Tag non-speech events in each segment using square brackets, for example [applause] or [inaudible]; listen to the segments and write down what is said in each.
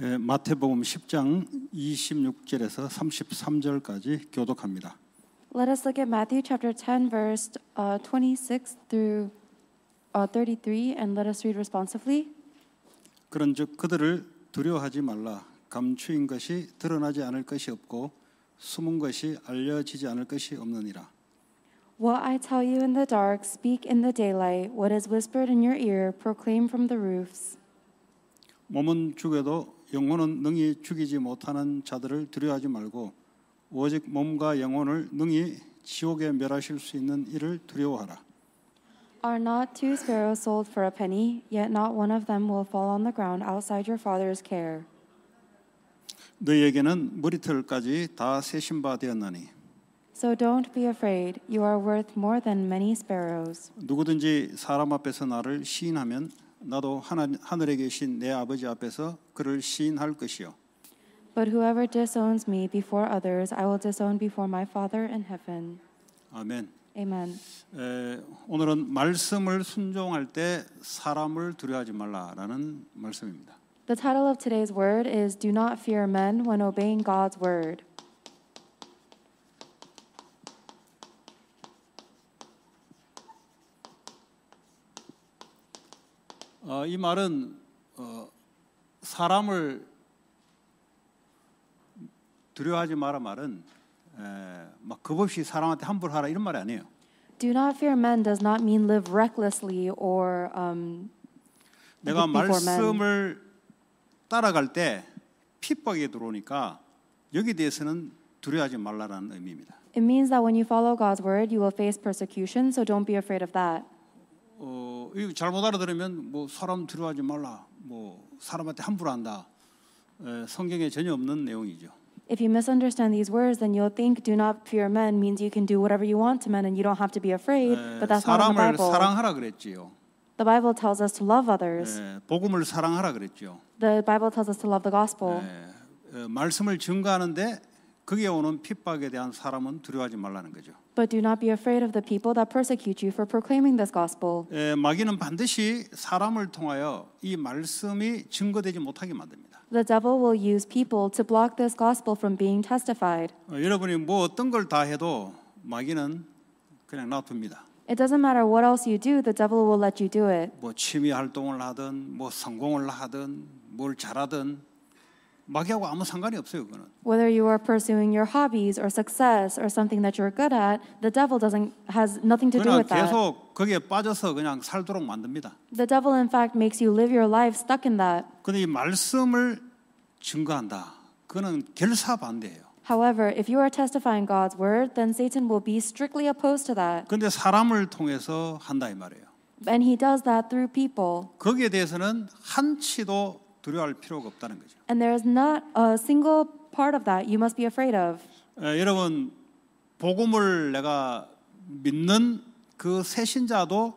마태복음 10장 26절에서 33절까지 교독합니다. Let us look at Matthew chapter 10 verse uh, 26 through uh, 33 and let us read responsively. 그런즉 그들을 두려워하지 말라 감추인 것이 드러나지 않을 것이 없고 숨은 것이 알려지지 않을 것이 없느니라. What I tell you in the dark, speak in the daylight. What is whispered in your ear, proclaim from the roofs. 몸은 죽어도 영혼은 능히 죽이지 못하는 자들을 두려워하지 말고 오직 몸과 영혼을 능히 지옥에 멸하실 수 있는 이를 두려워하라. Are not two sparrows sold for a penny? Yet not one of them will fall on the ground outside your father's care. 너희에게는 머리털까지 다 세신 바 되었나니. So don't be afraid. You are worth more than many sparrows. 누구든지 사람 앞에서 나를 시인하면 나도 하늘, 에 계신 내 아버지 앞에서 그를 시인할 것이요. But whoever disowns me before others, I will disown before my Father in heaven. 아멘. Amen. 에, 오늘은 말씀을 순종할 때 사람을 두려워하지 말라라는 말씀입니다. The title of today's word is Do Not Fear Men When Obeying God's Word. 어, 이 말은 어, 사람을 두려워하지 마라 말은 막 겁없이 사람한테 함부로 하라 이런 말이 아니에요. Do not fear men does not mean live recklessly or um, 내가 말씀을 따라갈 때 핍박이 들어오니까 여기 대해서는 두려워하지 말라라는 의미입니다. It means that when you follow God's word, you will face persecution, so don't be afraid of that. 어, 뭐 잘못 알아들으면 뭐 사람 두려워하지 말라. 뭐 사람한테 함부로 한다. 에, 성경에 전혀 없는 내용이죠. If you misunderstand these words, then you'll think "do not fear men" means you can do whatever you want to men and you don't have to be afraid. 에, but that's not in the 사람을 Bible. 사랑하라 그랬지요. The Bible tells us to love others. 에, 복음을 사랑하라 그랬지요. The Bible tells us to love the gospel. 에, 에, 말씀을 증거하는데 그게 오는 핍박에 대한 사람은 두려워하지 말라는 거죠. But do not be afraid of the people that persecute you for proclaiming this gospel. 에, 마귀는 반드시 사람을 통하여 이 말씀이 증거되지 못하게 만듭니다. The devil will use people to block this gospel from being testified. 어, 여러분이 뭐 어떤 걸 다 해도 마귀는 그냥 놔둡니다. It doesn't matter what else you do, the devil will let you do it. 뭐 취미 활동을 하든 뭐 성공을 하든 뭘 잘하든 마귀하고 아무 상관이 없어요, 그거는. Whether you are pursuing your hobbies or success or something that you're good at, the devil doesn't has nothing to do with that. 계속 거기에 빠져서 그냥 살도록 만듭니다. The devil in fact makes you live your life stuck in that. 근데 이 말씀을 증거한다. 그는 결사반대예요. However, if you are testifying God's word, then Satan will be strictly opposed to that. 근데 사람을 통해서 한다 이 말이에요. And he does that through people. 거기에 대해서는 한치도 두려워할 필요가 없다는 거죠. And there is not a single part of that you must be afraid of. 에, 여러분 복음을 내가 믿는 그 새신자도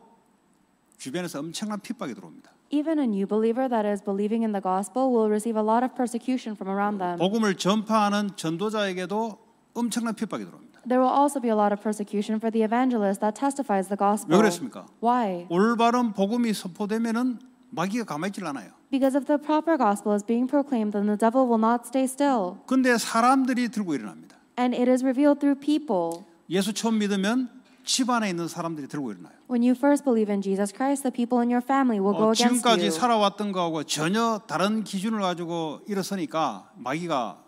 주변에서 엄청난 핍박이 들어옵니다. Even a new believer that is believing in the gospel will receive a lot of persecution from around them. 복음을 전파하는 전도자에게도 엄청난 핍박이 들어옵니다. There will also be a lot of persecution for the evangelist that testifies the gospel. 왜 그랬습니까? Why? 올바른 복음이 선포되면은 마귀가 가만히 있질 않아요. Because if the proper gospel is being proclaimed, then the devil will not stay still. 근데 사람들이 들고 일어납니다. And it is revealed through people. 예수 처음 믿으면 집안에 있는 사람들이 들고 일어나요. When you first believe in Jesus Christ, the people in your family will go 어, against you. 지금까지 살아왔던 거하고 전혀 다른 기준을 가지고 일어서니까 마귀가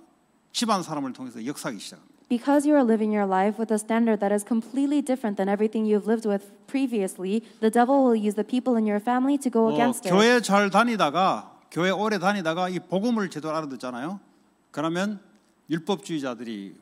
집안 사람을 통해서 역사하기 시작합니다. because you are living your life with a standard that is completely different than everything you've lived with previously, the devil will use the people in your family to go against it. 교회 잘 다니다가 교회 오래 다니다가 이 복음을 제대로 알아듣잖아요. 그러면 율법주의자들이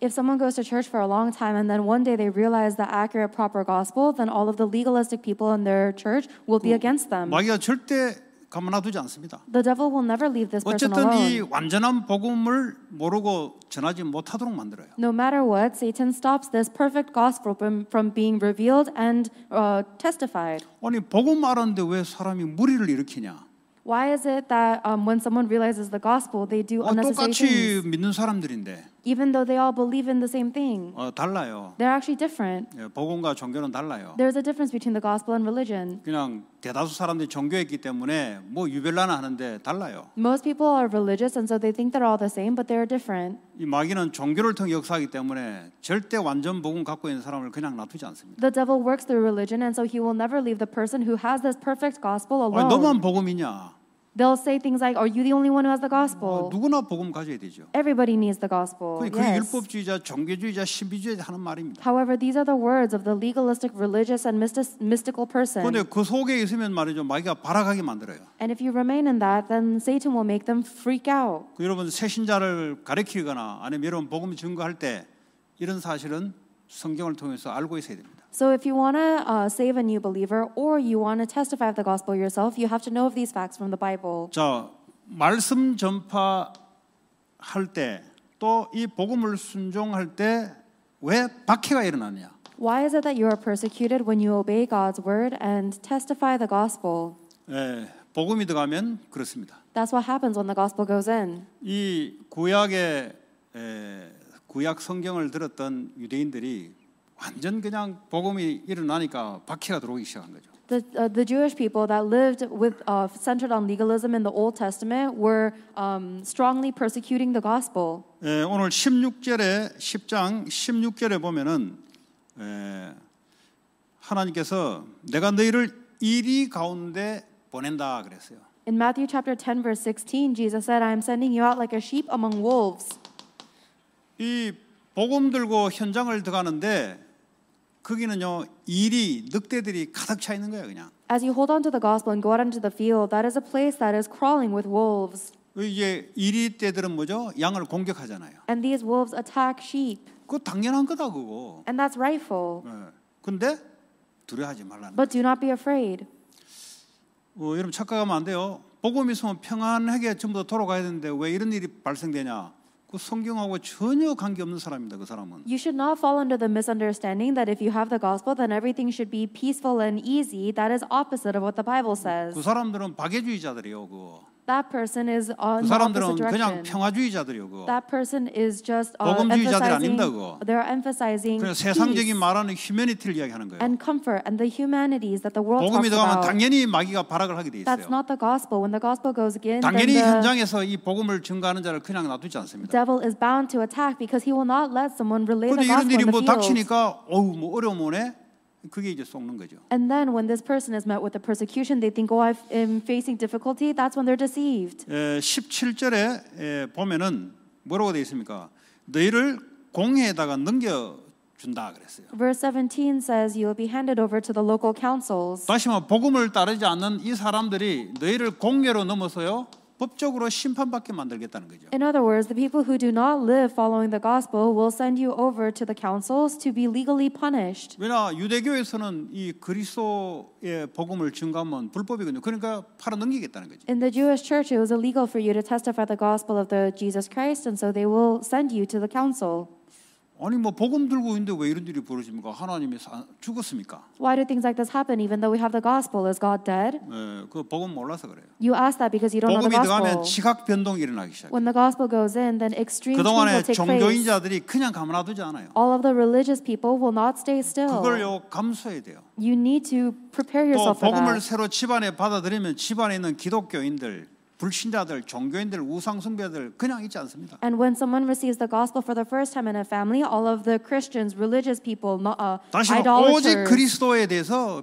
If someone goes to church for a long time and then one day they realize the accurate proper gospel, then all of the legalistic people in their church will be against them. 마귀가 절대 가만놔두지 않습니다. The devil will never leave this person 어쨌든 alone. 이 완전한 복음을 모르고 전하지 못하도록 만들어요. No matter what, Satan stops this perfect gospel from, from being revealed and uh, testified. 아니 복음 알았는데 왜 사람이 무리를 일으키냐? Why is it that um, when someone realizes the gospel, they do unnecessary things? 똑같이 믿는 사람들인데. even though they all believe in the same thing. 어, 달라요. They're actually different. 예, 복음과 종교는 달라요. There's a difference between the gospel and religion. 그냥 대다수 사람들이 종교했기 때문에 뭐 유별나나 하는데 달라요. Most people are religious and so they think they're all the same but they're different. 이 마귀는 종교를 통해 역사하기 때문에 절대 완전 복음 갖고 있는 사람을 그냥 놔두지 않습니다. The devil works through religion and so he will never leave the person who has this perfect gospel alone. 아니, 너만 복음이냐? They'll say things like, "Are you the only one who has the gospel?" 누구나 복음 가져야 되죠. Everybody needs the gospel. 그 yes. 율법주의자, 종교주의자, 신비주의자 하는 말입니다. However, these are the words of the legalistic, religious, and mystical person. 그런데 그 속에 있으면 말이죠, 마귀가 발악하게 만들어요. And if you remain in that, then Satan will make them freak out. 그 여러분 새신자를 가르치거나 아니면 여러분 복음 증거할 때 이런 사실은 성경을 통해서 알고 있어야 됩니다. So if you want to uh, save a new believer or you want to testify of the gospel yourself, you have to know of these facts from the Bible. 자, 말씀 전파할 때 복음을 순종할 박해가 일어나냐? Why is it that you are persecuted when you obey God's word and testify the gospel? 예, 복음이 들어가면 그렇습니다. That's what happens when the gospel goes in. 이 구약의 구약 성경을 들었던 유대인들이 완전 그냥 복음이 일어나니까 박해가 들어오기 시작한 거죠. The, uh, the Jewish people that lived with, uh, centered on legalism in the Old Testament were um, strongly persecuting the gospel. 예, 오늘 16절에 10장 16절에 보면은 예, 하나님께서 내가 너희를 이리 가운데 보낸다 그랬어요. In Matthew chapter 10 verse 16, Jesus said, "I am sending you out like a sheep among wolves." 이 복음 들고 현장을 들어가는데 거기는요 일이 늑대들이 가득 차 있는 거예요 그냥. As you hold on to the gospel and go out into the field, that is a place that is crawling with wolves. 이제 이리 떼들은 뭐죠? 양을 공격하잖아요. And these wolves attack sheep. 그 당연한 거다 그거. And that's rightful. 네. 근데 두려워하지 말라는. But do not be afraid. 어, 여러분 착각하면 안 돼요. 복음이 있으면 평안하게 전부 다 돌아가야 되는데 왜 이런 일이 발생되냐? 그 성경하고 전혀 관계없는 사람입니다. 그 사람은. You should not fall under the misunderstanding that if you have the gospel then everything should be peaceful and easy. That is opposite of what the Bible says. 그 사람들은 박해주의자들이요. 그 That person is on 그 사람들은 그냥 평화주의자들이고 That person is just, uh, 복음주의자들 아닌다고 they're emphasizing 그냥 세상적인 말하는 휴머니티를 이야기하는 거예요 and comfort and the humanities that the world 복음이 들어가면 당연히 마귀가 발악을 하게 돼 있어요 That's not the gospel. When the gospel goes again, 당연히 then the 현장에서 이 복음을 증거하는 자를 그냥 놔두지 않습니다 devil is bound to attack because he will not let someone relay the gospel in the field 그런데 이런 일이 뭐 닥치니까 어우 뭐 어려움 오네 그게 이제 속는 거죠. And then when this person is met with the persecution, they think, "Oh, I am facing difficulty." That's when they're deceived. 에, 17절에 에, 보면은 뭐라고 되어 있습니까? 너희를 공회에다가 넘겨 준다 그랬어요. Verse 17 says, "You will be handed over to the local councils." 다시 말 복음을 따르지 않는 이 사람들이 너희를 공회로 넘어서요. 법적으로 심판받게 만들겠다는 거죠. In other words, the people who do not live following the gospel will send you over to the councils to be legally punished. 왜냐 유대교에서는 이 그리스도의 복음을 증거하면 불법이거든요. 그러니까 팔아 넘기겠다는 거죠. In the Jewish church, it was illegal for you to testify the gospel of the Jesus Christ, and so they will send you to the council. 아니 뭐 복음 들고 있는데 왜 이런 일이 벌어집니까? 하나님이 사, 죽었습니까? Why do things like this happen even though we have the gospel? Is God dead? 예, 그 복음 몰라서 그래요. You ask that because you don't know the gospel. 복음이 들어가면 지각 변동이 일어나기 시작. When the gospel goes in, then extreme change will take place. 그동안에 종교인자들이 그냥 가만놔두지 않아요. All of the religious people will not stay still. 그걸요 감수해야 돼요. You need to prepare yourself for that. 또 복음을 새로 집안에 받아들이면 집안에 있는 기독교인들 불신자들, 종교인들, 우상 숭배들 그냥 있지 않습니다. And when someone receives the gospel for the first time in a family, all of the Christians, religious people, uh, 다시 오직 그리스도에 대해서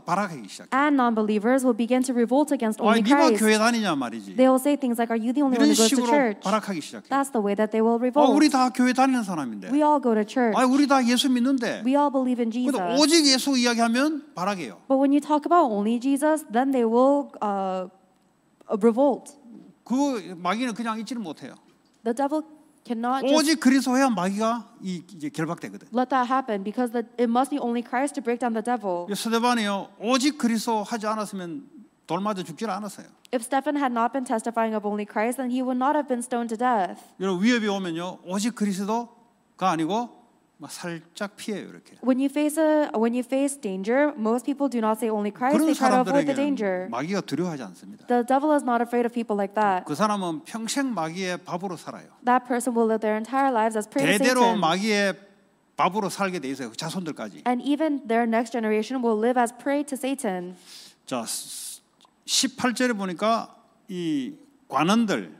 시작. And non-believers will begin to revolt against only Christ. 아, 네가 교회 다니냐 말이지. They will say things like, "Are you the only one who goes to church?" That's the way that they will revolt. 우리 다 교회 다니는 사람인데. We all go to church. 우리 다 예수 믿는데. We all believe in Jesus. 근데 오직 예수 이야기하면 But when you talk about only Jesus, then they will uh, revolt. 그 마귀는 그냥 있지는 못해요. The devil cannot just 오직 그리스도야 마귀가 이, 이제 결박되거든. let that happen because the, it must be only Christ to break down the devil. 이 스데반이요 오직 그리스도 하지 않았으면 돌 맞아 죽질 않았어요. If Stephen had not been testifying of only Christ, then he would not have been stoned to death. 여러분 위협이 오면요 오직 그리스도가 아니고 막 살짝 피해요 이렇게. When you face a when you face danger, most people do not say only Christ. They try to avoid the danger. 마귀가 두려워하지 않습니다. The devil is not afraid of people like that. 그 사람은 평생 마귀의 밥으로 살아요. That person will live their entire lives as prey to Satan. 대대로 마귀의 밥으로 살게 돼 있어요. 자손들까지. And even their next generation will live as prey to Satan. 자, 18절에 보니까 이 관원들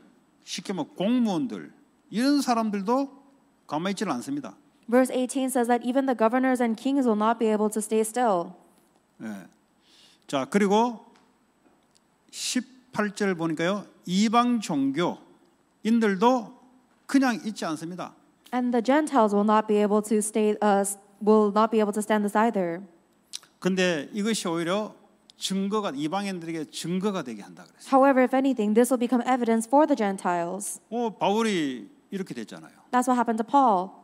쉽게 말 공무원들 이런 사람들도 가만히 있지를 않습니다. Verse 18 says that even the governors and kings will not be able to stay still. 예. 자, 그리고 18절 보니까요. 이방 종교인들도 그냥 있지 않습니다. And the Gentiles will not be able to stay uh, will not be able to stand this either. 근데 이것이 오히려 증거가 이방인들에게 증거가 되게 한다 그랬어요. However, if anything, this will become evidence for the Gentiles. 어, 바울이 이렇게 됐잖아요. That's what happened to Paul.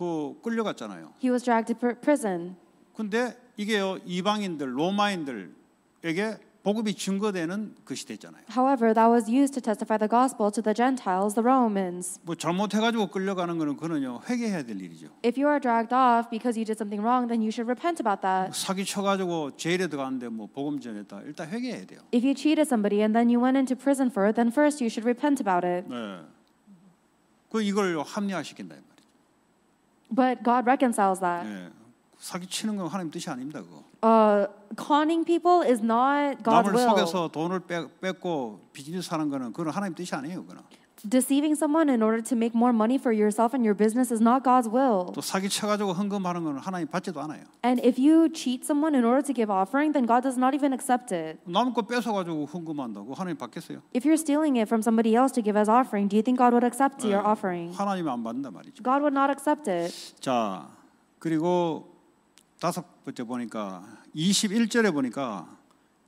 그 끌려갔잖아요. He was dragged to prison. 근데 이게요 이방인들 로마인들에게 복음이 증거되는 것이 됐잖아요. However, that was used to testify the gospel to the Gentiles, the Romans. 뭐 잘못해가지고 끌려가는 거는 그는요 회개해야 될 일이죠. If you are dragged off because you did something wrong, then you should repent about that. 사기 쳐가지고 제일에 들어갔는데 뭐 복음 전했다 일단 회개해야 돼요. If you cheated somebody and then you went into prison for it, then first you should repent about it. 네. 그 이걸 합리화시킨다. But God reconciles that. 예, 사기 치는 건 하나님 뜻이 아닙니다 그거. Uh, conning people is not God's will. 속여서 돈을 뺏고 비즈니스 하는 거는 그건 하나님 뜻이 아니에요 그거는. Deceiving someone in order to make more money for yourself and your business is not God's will. 또 사기 쳐가지고 헌금하는 건 하나님 받지도 않아요. And if you cheat someone in order to give offering, then God does not even accept it. 남의 뺏어가지고 헌금한다고 하나님 받겠어요? If you're stealing it from somebody else to give as offering, do you think God would accept your offering? 하나님 안 받는다 말이죠. God would not accept it. 자, 그리고 다섯 번째 보니까 21절에 보니까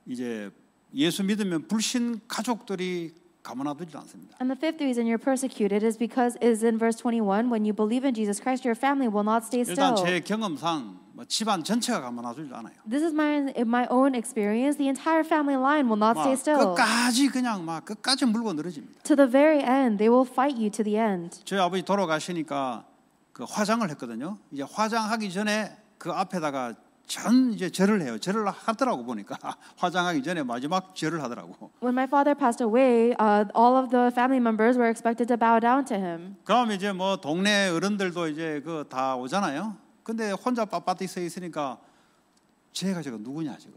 이제 예수 믿으면 불신 가족들이 가만놔두지 않습니다. And the fifth reason you're persecuted is because is in verse 21 when you believe in Jesus Christ your family will not stay still. 일단 제 경험상 뭐 집안 전체가 가만놔두지 않아요. This is my my own experience. The entire family line will not stay still. 끝까지 그냥 막 끝까지 물고 늘어집니다. To the very end they will fight you to the end. 저희 아버지 돌아가시니까 그 화장을 했거든요. 이제 화장하기 전에 그 앞에다가 전 이제 절을 해요. 절을 하더라고 보니까 [laughs] 화장하기 전에 마지막 절을 하더라고. When my father passed away, uh, all of the family members were expected to bow down to him. 그럼 이제 뭐 동네 어른들도 이제 그 다 오잖아요. 근데 혼자 빳빳이 서 있으니까 제가 저거 누구냐 저거.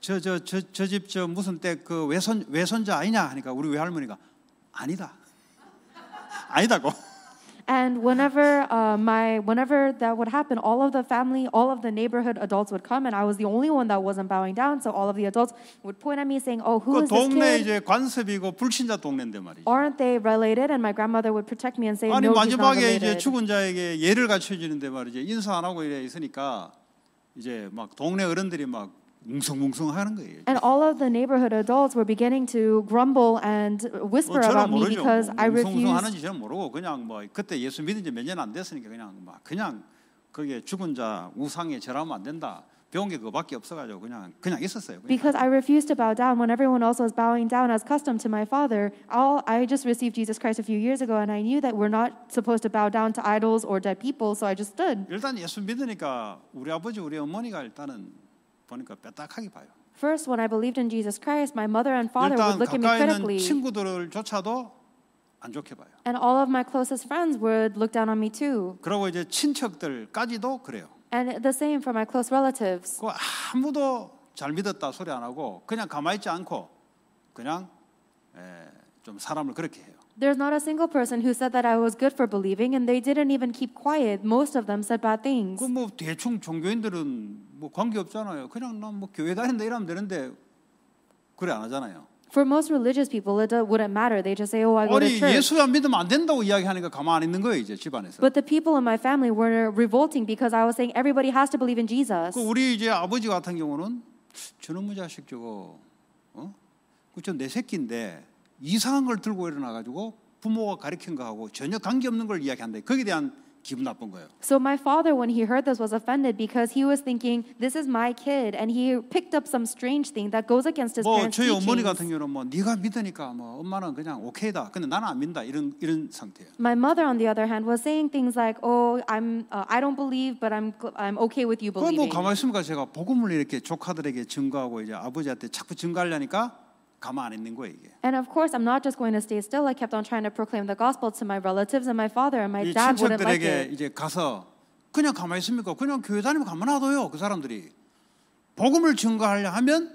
저저저 저 집 저 무슨 때 그 외손 외손자 아니냐 하니까 우리 외할머니가 아니다. [laughs] 아니다고. And whenever uh, my whenever that would happen, all of the family, all of the neighborhood adults would come, and I was the only one that wasn't bowing down. So all of the adults would point at me, saying, "Oh, who is this kid? 이제 관습이고 불신자 동네인데 말이죠. Aren't they related?" And my grandmother would protect me and say, 아니 "No, he's not 이제 related." 죽은 자에게 예를 갖춰 주는데 말이죠. 인사 안 하고 이래 있으니까 이제 막 동네 어른들이 막 웅성웅성하는 거예요. And all of the neighborhood adults were beginning to grumble and whisper 어, about 모르죠. me because I refused. 웅성웅성하는지 저는 모르고 그냥 뭐 그때 예수 믿은 지몇년안 됐으니까 그냥 막 그냥 그게 죽은 자 우상에 절하면 안 된다. 배운 게 그거밖에 없어가지고 그냥 그냥 있었어요. 그냥. Because I refused to bow down when everyone else was bowing down as custom to my father. All I just received Jesus Christ a few years ago, and I knew that we're not supposed to bow down to idols or dead people, so I just stood. 일단 예수 믿으니까 우리 아버지 우리 어머니가 일단은 보니까 뼈딱하게 봐요. First, when I believed in Jesus Christ, my mother and father would 일단 look at me 가까이 있는 critically, 친구들조차도 안 좋게 봐요. and all of my closest friends would look down on me too. 그리고 이제 친척들까지도 그래요. And the same for my close relatives. 그 아무도 잘 믿었다 소리 안 하고 그냥 가만히 있지 않고 그냥 에, 좀 사람을 그렇게 해요. There's not a single person who said that I was good for believing, and they didn't even keep quiet. Most of them said bad things. 그뭐 대충 종교인들은 뭐 관계 없잖아요. 그냥 난뭐 교회 다닌다 이러면 되는데 그래 안 하잖아요. For most religious people, it wouldn't matter. They just say, "Oh, I go to church." 예수 안 믿으면 안 된다고 이야기하니까 가만 있는 거예요 이제 집안에서. But the people in my family were revolting because I was saying everybody has to believe in Jesus. 그 우리 이제 아버지 같은 경우는 저놈의 자식 저거, 어? 그저내 새끼인데. 이상한 걸 들고 일어나가지고 부모가 가르친 거하고 전혀 관계없는 걸 이야기한다. 거기에 대한 기분 나쁜 거예요. So my father when he heard this was offended because he was thinking this is my kid and he picked up some strange thing that goes against his 뭐, parents' teachings. 뭐 저희 어머니 같은 경우는 뭐 네가 믿으니까 뭐 엄마는 그냥 오케이다. 근데 나는 안 믿는다. 이런 이런 상태예요. My mother on the other hand was saying things like oh I'm uh, I don't believe but I'm I'm okay with you believing. 그뭐 가만히 있으니까 제가 복음을 이렇게 조카들에게 증거하고 이제 아버지한테 자꾸 증거하려니까 가만 안 있는 거예요 이게. And of course, I'm not just going to stay still. I kept on trying to proclaim the gospel to my relatives and my father and my 이 dad wouldn't like 친척들에게 it. 이제 가서 그냥 가만히 있습니까? 그냥 교회 다니면 가만 놔둬요 그 사람들이. 복음을 증거하려 하면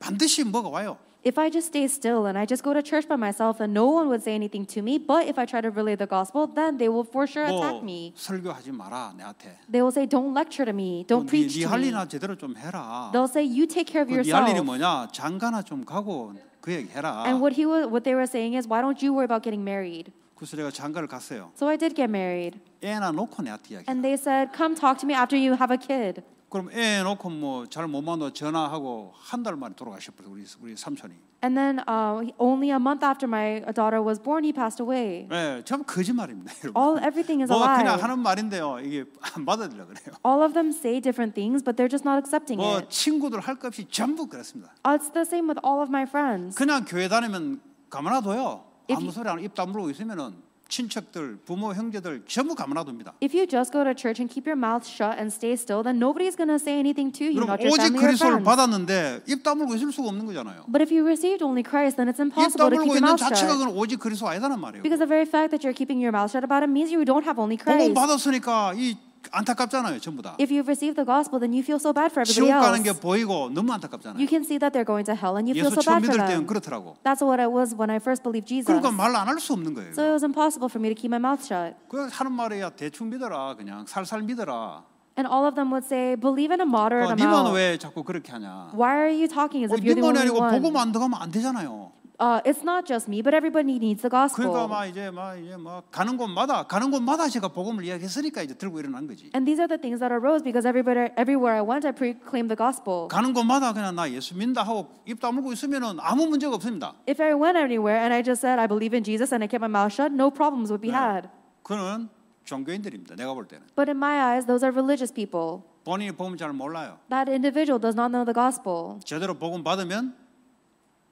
반드시 뭐가 와요? if I just stay still and I just go to church by myself and no one would say anything to me, but if I try to relay the gospel, then they will for sure attack me. 설교하지 마라 내한테. They will say, don't lecture to me, don't preach to me. 일이나 제대로 좀 해라. They'll say, you take care of yourself. 네할 일이 뭐냐? 장가나 좀 가고 그 얘기 해라. And what he was, what they were saying is, why don't you worry about getting married? 그래서 제가 장가를 갔어요. So I did get married. 애나 놓고 내한테 이야기. And they said, come talk to me after you have a kid. 그럼 애 놓고 뭐 잘 못 만나 전화하고 한 달 만에 돌아가셨어요 우리 우리 삼촌이. And then uh, only a month after my daughter was born, he passed away. 네, 참 거짓말입니다. 여러분. All everything is a lie. 뭐 그냥 하는 말인데요, 이게 안 받아들여 그래요. All of them say different things, but they're just not accepting 뭐 it. 뭐 친구들 할 것 없이 전부 그렇습니다. It's the same with all of my friends. 그냥 교회 다니면 가만놔둬요. 아무 소리 안 입 다물고 있으면은. 친척들, 부모, 형제들 전부 가만놔둡니다. If you just go to church and keep your mouth shut and stay still, then nobody's going to say anything to you, not your family or friends. 오직 그리스도를 받았는데 입 다물고 있을 수가 없는 거잖아요. But if you received only Christ, then it's impossible to keep your mouth shut. 입 다물고 있는 자체가 그건 오직 그리스도 아니라는 말이에요. Because the very fact that you're keeping your mouth shut about it means you don't have only Christ. 복음 받았으니까 이 안타깝잖아요, 전부 다. If you've received the gospel, then you feel so bad for everybody 지옥 가는 else. 게 보이고 너무 안타깝잖아요. You can see that they're going to hell, and you feel so bad for them. 그렇더라고. That's what I was when I first believed Jesus. 그러니까 없는 거예요. So it was impossible for me to keep my mouth shut. 그냥 하는 말이야 대충 믿어라, 그냥 살살 믿어라. And all of them would say, "Believe in a moderate 어, 니만 amount." 왜 자꾸 그렇게 하냐? Why are you talking as 어, if you're the 니만이 only 아니고 one? 복음 안 들어가면 안 되잖아요 uh, it's not just me, but everybody needs the gospel. 그러니까 막 이제 막 이제 막 가는 곳마다 가는 곳마다 제가 복음을 이야기했으니까 이제 들고 일어난 거지. And these are the things that arose because everybody everywhere I went I proclaimed the gospel. 가는 곳마다 그냥 나 예수 하고 입 다물고 있으면은 아무 문제가 없습니다. If I went anywhere and I just said I believe in Jesus and I kept my mouth shut, no problems would be 네. had. 그는 종교인들입니다. 내가 볼 때는. But in my eyes, those are religious people. 본인이 복음 잘 몰라요. That individual does not know the gospel. 제대로 복음 받으면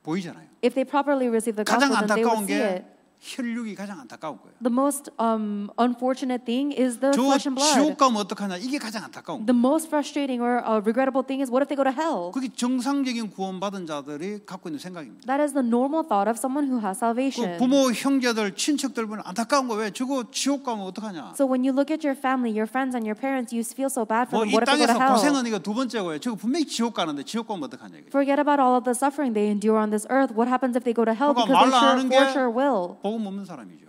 보이잖아요. If they properly receive the gospel, then they will see it. 혈육이 가장 안타까운 거예요. The most um, unfortunate thing is the flesh and blood. 지옥 가면 어떡하냐 이게 가장 안타까운. The most frustrating or uh, regrettable thing is what if they go to hell? 그게 정상적인 구원받은 자들이 갖고 있는 생각입니다. That is the normal thought of someone who has salvation. 부모, 형제들, 친척들 보면 안타까운 거왜 저거 지옥 가면 어떡하냐. So when you look at your family, your friends, and your parents, you feel so bad for them. what if they go to hell? 고생은 이거 두 번째고요. 저거 분명히 지옥 가는데 지옥 가면 어떡하냐. Forget about all of the suffering they endure on this earth. What happens if they go to hell? Because they sure, for sure will. 복음 없는 사람이죠.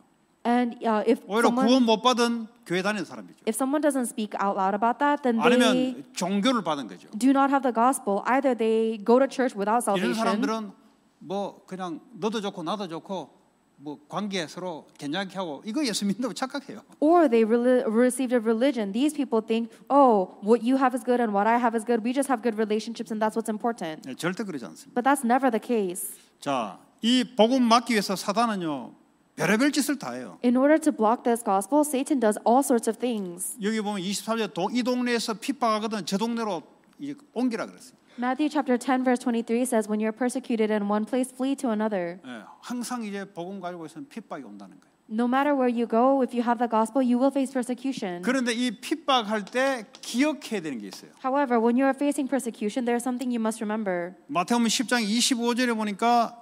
And uh, if 오히려 someone, 구원 못 받은 교회 다니는 사람이죠. If someone doesn't speak out loud about that, then they 아니면 종교를 받은 거죠. do not have the gospel. Either they go to church without 이런 salvation, 사람들은 뭐 그냥 너도 좋고 나도 좋고 뭐 관계 서로 괜찮게 하고 이거 예수 믿는다고 착각해요. or they re- received a religion. These people think, oh, what you have is good and what I have is good. We just have good relationships, and that's what's important. 예, 절대 그러지 않습니다. But that's never the case. 자, 이 복음 막기 위해서 사단은요 별의별 짓을 다 해요. In order to block this gospel, Satan does all sorts of things. 여기 보면 23절 도, 이 동네에서 핍박하거든 제 동네로 이제 옮기라 그랬어요. Matthew chapter 10 verse 23 says when you're persecuted in one place flee to another. 예, 항상 이제 복음 가지고 있으면 핍박이 온다는 거예요. No matter where you go, if you have the gospel, you will face persecution. 그런데 이 핍박할 때 기억해야 되는 게 있어요. However, when you are facing persecution, there is something you must remember. 마태복음 10장 25절에 보니까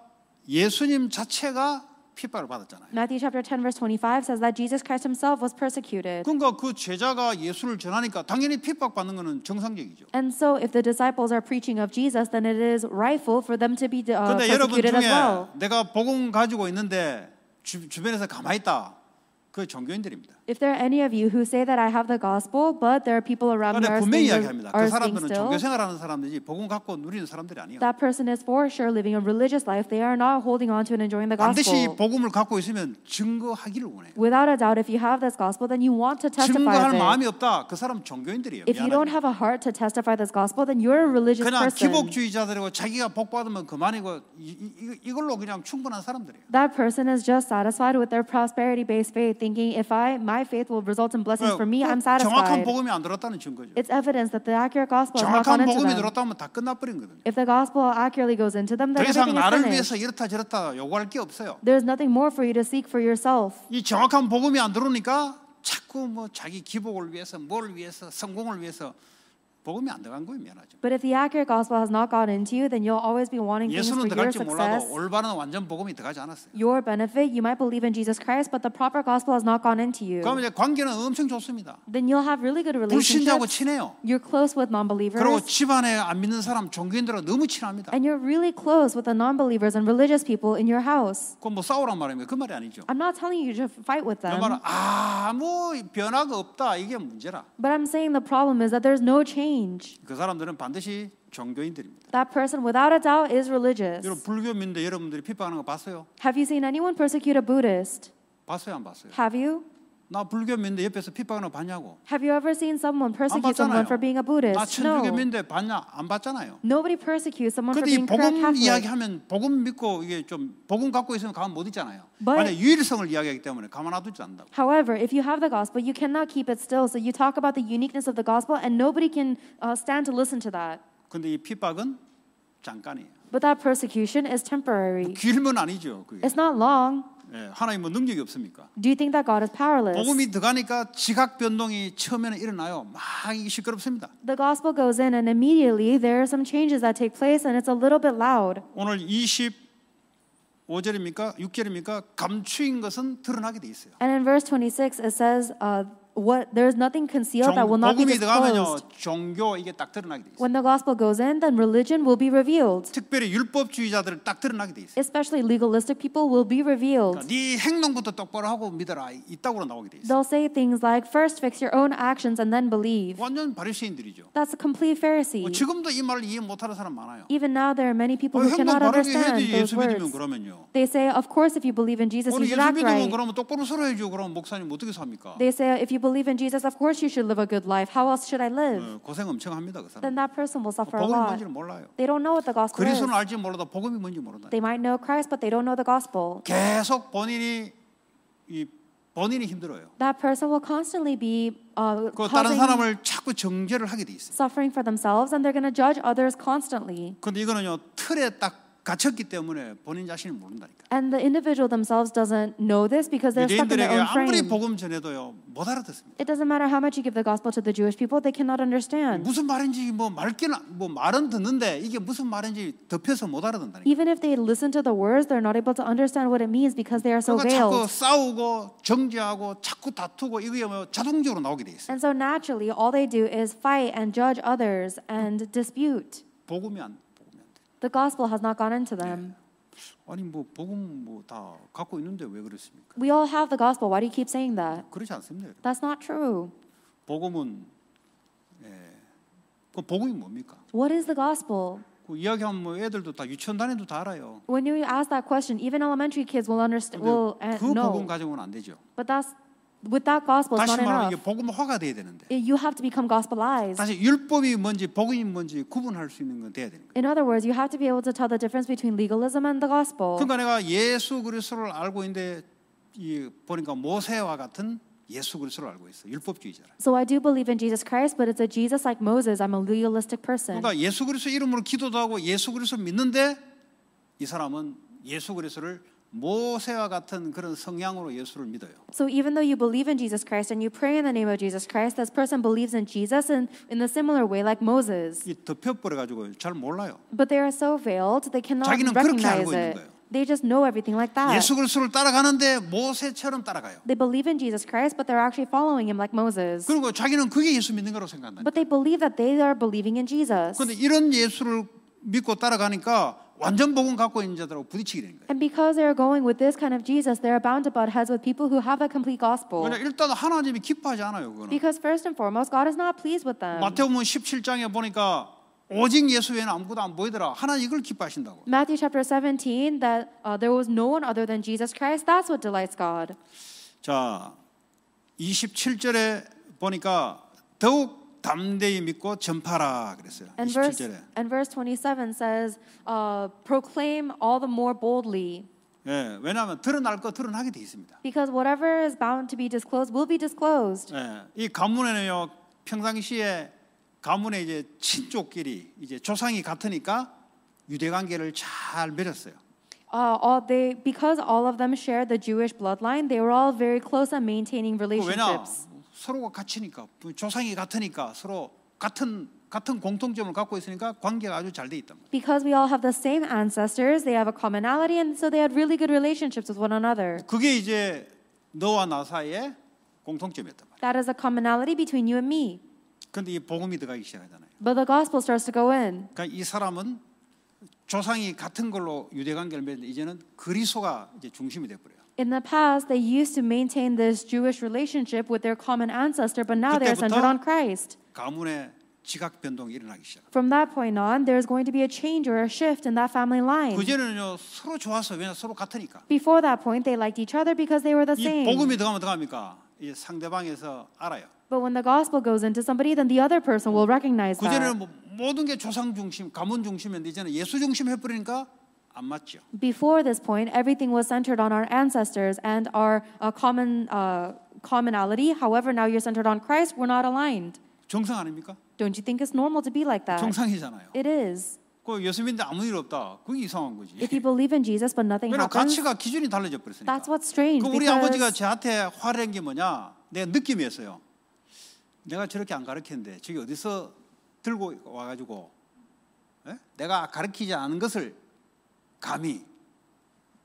예수님 자체가 핍박을 받았잖아요. Matthew chapter 10 verse 25 says that Jesus Christ himself was persecuted. 그러니까 그 제자가 예수를 전하니까 당연히 핍박받는 것은 정상적이죠. And so if the disciples are preaching of Jesus then it is rightful for them to be uh, persecuted as well. 근데 여러분 중에 내가 복음 가지고 있는데 주, 주변에서 가만히 있다. 그 종교인들입니다. If there are any of you who say that I have the gospel, but there are people around me who are 분명히 그 사람들은 종교 생활하는 사람들이지 복음 갖고 누리는 사람들이 아니에요. That person is for sure living a religious life. They are not holding on to and enjoying the gospel. 반드시 복음을 갖고 있으면 증거하기를 원해요. Without a doubt, if you have this gospel, then you want to testify of it. 마음이 없다. 그 사람 종교인들이에요. If you don't have a heart to testify this gospel, then you're a religious 그냥 person. 그냥 기복주의자들이고 자기가 복 받으면 그만이고 이, 이, 이걸로 그냥 충분한 사람들이에요. That person is just satisfied with their prosperity-based faith. thinking if I my faith will result in blessings for me, I'm satisfied. 정확한 복음이 안 들었다는 증거죠. It's evidence that the accurate gospel has not gone into them. 정확한 복음이 들었다면 다 끝나버린 거든요. If the gospel accurately goes into them, then everything is finished. 더 이상 나를 위해서 이렇다 저렇다 요구할 게 없어요. There's nothing more for you to seek for yourself. 이 정확한 복음이 안 들어오니까 자꾸 뭐 자기 기복을 위해서 뭘 위해서 성공을 위해서 복음이 안 들어간 거예요, 미안하죠. But if the accurate gospel has not gotten into you, then you'll always be wanting things for 예수는 your 들어갈지 몰라도 success. 올바른 완전 복음이 들어가지 않았어요. Your benefit, you might believe in Jesus Christ, but the proper gospel has not gone into you. 그럼 이제 관계는 엄청 좋습니다. Then you'll have really good 불신자하고 relationships. 친해요. You're close with 그리고 non-believers, 집안에 안 믿는 사람, 종교인들하고 너무 친합니다. and you're really close with the non-believers and religious people in your house. 그건 뭐 싸우란 말입니까? 그 말이 아니죠. I'm not telling you to fight with them. 그 them, 말은 아무 변화가 없다 이게 문제라. but I'm saying the problem is that there's no change. change. 그 사람들은 반드시 종교인들입니다. That person without a doubt is religious. 여러분 불교민들 여러분들이 비판하는 거 봤어요? Have you seen anyone persecute a Buddhist? 봤어요, 안 봤어요? Have you? 나 불교 믿는데 옆에서 핍박하는 거 봤냐고. Have you ever seen someone persecute someone for being a Buddhist? 나 천주교 믿는데 봤냐? 안 봤잖아요. Nobody persecutes someone for being Catholic. 근데 복음 이야기하면 복음 믿고 이게 좀 복음 갖고 있으면 가만 못 있잖아요. 만약 유일성을 이야기하기 때문에 가만 놔두지 않는다고. However, if you have the gospel, you cannot keep it still. So you talk about the uniqueness of the gospel, and nobody can uh, stand to listen to that. 근데 이 핍박은 잠깐이에요. But that persecution is temporary. 길면 아니죠. 그게. It's not long. 예, 하나님 뭐 능력이 없습니까? Do you think that God is powerless? 복음이 들어가니까 지각 변동이 처음에는 일어나요. 막 이게 시끄럽습니다. The gospel goes in and immediately there are some changes that take place and it's a little bit loud. 오늘 20 5절입니까? 6절입니까? 감추인 것은 드러나게 돼 있어요. And in verse 26 it says uh, what there's nothing concealed that will not be disclosed. 종교 When the gospel goes in, then religion will be revealed. Especially legalistic people will be revealed. 하고 있어요. They'll say things like, first fix your own actions and then believe. That's a complete Pharisee. Even now, there are many people 어, who cannot understand those 믿으면 words. They say, of course, if you believe in Jesus, you should act right. 그러면 똑바로 살아야죠. 그럼 They say, if you believe in Jesus, of course you should live a good life. How else should I live? 고생 엄청 합니다 그 사람. Then that person will suffer a lot. 몰라요. They don't know what the gospel is. 그리스도는 알지 몰라도 복음이 뭔지 They might know Christ, but they don't know the gospel. 계속 본인이 이 본인이 힘들어요. That person will constantly be uh, 다른 causing 사람을 자꾸 정죄를 하게 돼 있어요. suffering for themselves, and they're going to judge others constantly. 근데 이거는요 틀에 딱 갇혔기 때문에 본인 자신을 모른다니까. And the individual themselves doesn't know this because they're stuck in their own frame. 아무리 복음 전해도요 못 알아듣습니다. It doesn't matter how much you give the gospel to the Jewish people, they cannot understand. 무슨 말인지 뭐 말기는 뭐 말은 듣는데 이게 무슨 말인지 덮여서 못 알아듣는다니까. Even if they listen to the words, they're not able to understand what it means because they are so veiled. 자꾸 싸우고 정죄하고 자꾸 다투고 이게 뭐 자동적으로 나오게 돼 있어요. And so naturally, all they do is fight and judge others and dispute. 복음이 안 The gospel has not gone into them. 아니 뭐 복음 갖고 있는데 왜 그렇습니까? We all have the gospel. Why do you keep saying that? 그렇지 않습니다. 여러분. That's not true. 복음은 예, 그 복음이 뭡니까? What is the gospel? 그 이야기하면 뭐 애들도 다 유치원 다니도 다 알아요. When you ask that question, even elementary kids will understand. Will uh, 그 복음 가지고는 안 되죠. But that's With that gospel is 다시 not 말하면 이게 enough. 복음 허가 돼야 되는데 You have to become gospelized. 다시 율법이 뭔지 복음이 뭔지 구분할 수 있는 건 돼야 되는 거예요. In other words, you have to be able to tell the difference between legalism and the gospel. 그러니까 내가 예수 그리스도를 알고 있는데 이 보니까 모세와 같은 예수 그리스도를 알고 있어. 율법주의자라. So I do believe in Jesus Christ, but it's a Jesus like Moses. I'm a legalistic person. 그러니까 예수 그리스도 이름으로 기도도 하고 예수 그리스도 믿는데 이 사람은 예수 그리스도를 모세와 같은 그런 성향으로 예수를 믿어요. So even though you believe in Jesus Christ and you pray in the name of Jesus Christ, this person believes in Jesus in in a similar way like Moses. 이 덮여버려 가지고 잘 몰라요. But they are so veiled they cannot 자기는 그렇게 알고 it. 있는 거예요. They just know everything like that. 예수 그리스도를 따라가는데 모세처럼 따라가요. They believe in Jesus Christ, but they're actually following him like Moses. 그리고 자기는 그게 예수 믿는 거라고 생각한다. But they believe that they are believing in Jesus. 그런데 이런 예수를 믿고 따라가니까 완전 복음 갖고 있는 자들하고 부딪히게 되는 거예요. And because they are going with this kind of Jesus, they are bound to butt heads with people who have a complete gospel. 왜냐 일단 하나님이 기뻐하지 않아요, 그거는. Because first and foremost, God is not pleased with them. 마태복음 17장에 보니까 오직 예수 외에는 아무것도 안 보이더라. 하나님 이걸 기뻐하신다고. Matthew chapter 17 that uh, there was no one other than Jesus Christ. That's what delights God. 자, 27절에 보니까 더욱 담대히 믿고 전파라 그랬어요. And verse, 27절에. and verse 27 says, uh, proclaim all the more boldly. 예, 왜냐하면 드러날 거 드러나게 돼 있습니다. Because whatever is bound to be disclosed will be disclosed. 예, 이 가문에는요 평상시에 가문의 이제 친족끼리 이제 조상이 같으니까 유대 관계를 잘 맺었어요. Uh, all they, because all of them shared the Jewish bloodline, they were all very close at maintaining 왜냐 relationships. 서로가 같이니까 조상이 같으니까 서로 같은 같은 공통점을 갖고 있으니까 관계가 아주 잘 돼 있단 말이에요. Because we all have the same ancestors, they have a commonality and so they had really good relationships with one another. 그게 이제 너와 나 사이의 공통점이었단 말이에요. That is a commonality between you and me. 근데 이 복음이 들어가기 시작하잖아요. But the gospel starts to go in. 그러니까 이 사람은 조상이 같은 걸로 유대 관계를 맺는데 이제는 그리스도가 이제 중심이 돼 버려요. In the past, they used to maintain this Jewish relationship with their common ancestor, but now they are centered on Christ. From that point on, there is going to be a change or a shift in that family line. 그전에는요 서로 좋아서 서로 같으니까. Before that point, they liked each other because they were the same. 복음이 들어가면 들어갑니까? 상대방에서 알아요. But when the gospel goes into somebody, then the other person will recognize that. 그전에는 뭐 모든 게 조상 중심, 가문 중심인데 이제는 예수 중심 해버리니까 안 맞죠. Before this point, everything was centered on our ancestors and our uh, common uh, commonality. However, now you're centered on Christ. We're not aligned. 정상 아닙니까? Don't you think it's normal to be like that? 정상이잖아요. It is. 그 예수 믿는데 아무 일 없다. 그게 이상한 거지. If you believe in Jesus but nothing happens. 가치가 기준이 달라져 버렸으니까. That's what's strange. 그 우리 아버지가 저한테 화 낸게 뭐냐? 내 느낌이었어요. 내가 저렇게 안 가르쳤는데 저게 어디서 들고 와가지고 에? 내가 가르치지 않은 것을 감히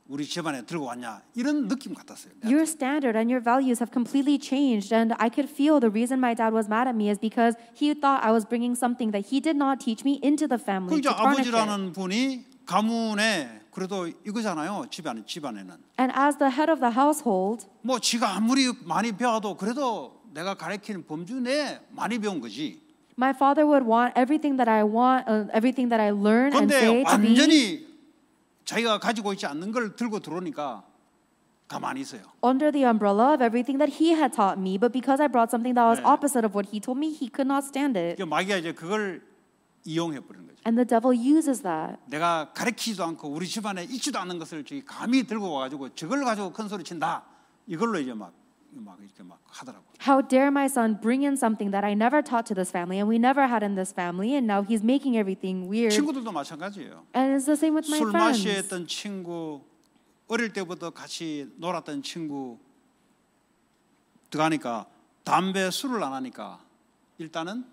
우리 집안에 들고 왔냐 이런 느낌 같았어요. Your standard and your values have completely changed, and I could feel the reason my dad was mad at me is because he thought I was bringing something that he did not teach me into the family. 그러니까 아버지라는 분이 가문에 그래도 이거잖아요. 집안 집안에는. And as the head of the household, 뭐 지가 아무리 많이 배워도 그래도 내가 가르치는 범주 내에 많이 배운 거지. My father would want everything that I want, uh, everything that I learn and say to me. 완전히 자기가 가지고 있지 않는 걸 들고 들어오니까 가만히 있어요. Under the umbrella of everything that he had taught me, but because I brought something that was 네. opposite of what he told me, he could not stand it. 마귀가 이제 그걸 이용해 버리는 거죠. And the devil uses that. 내가 가르치지도 않고 우리 집안에 있지도 않은 것을 저기 감히 들고 와가지고 저걸 가지고 큰 소리 친다. 이걸로 이제 막막 이렇게 막 하더라고. How dare my son bring in something that I never taught to this family and we never had in this family and now he's making everything weird. 친구들도 마찬가지예요. And it's the same with my friends. 술 마시던 친구 어릴 때부터 같이 놀았던 친구 들어가니까 담배 술을 안 하니까 일단은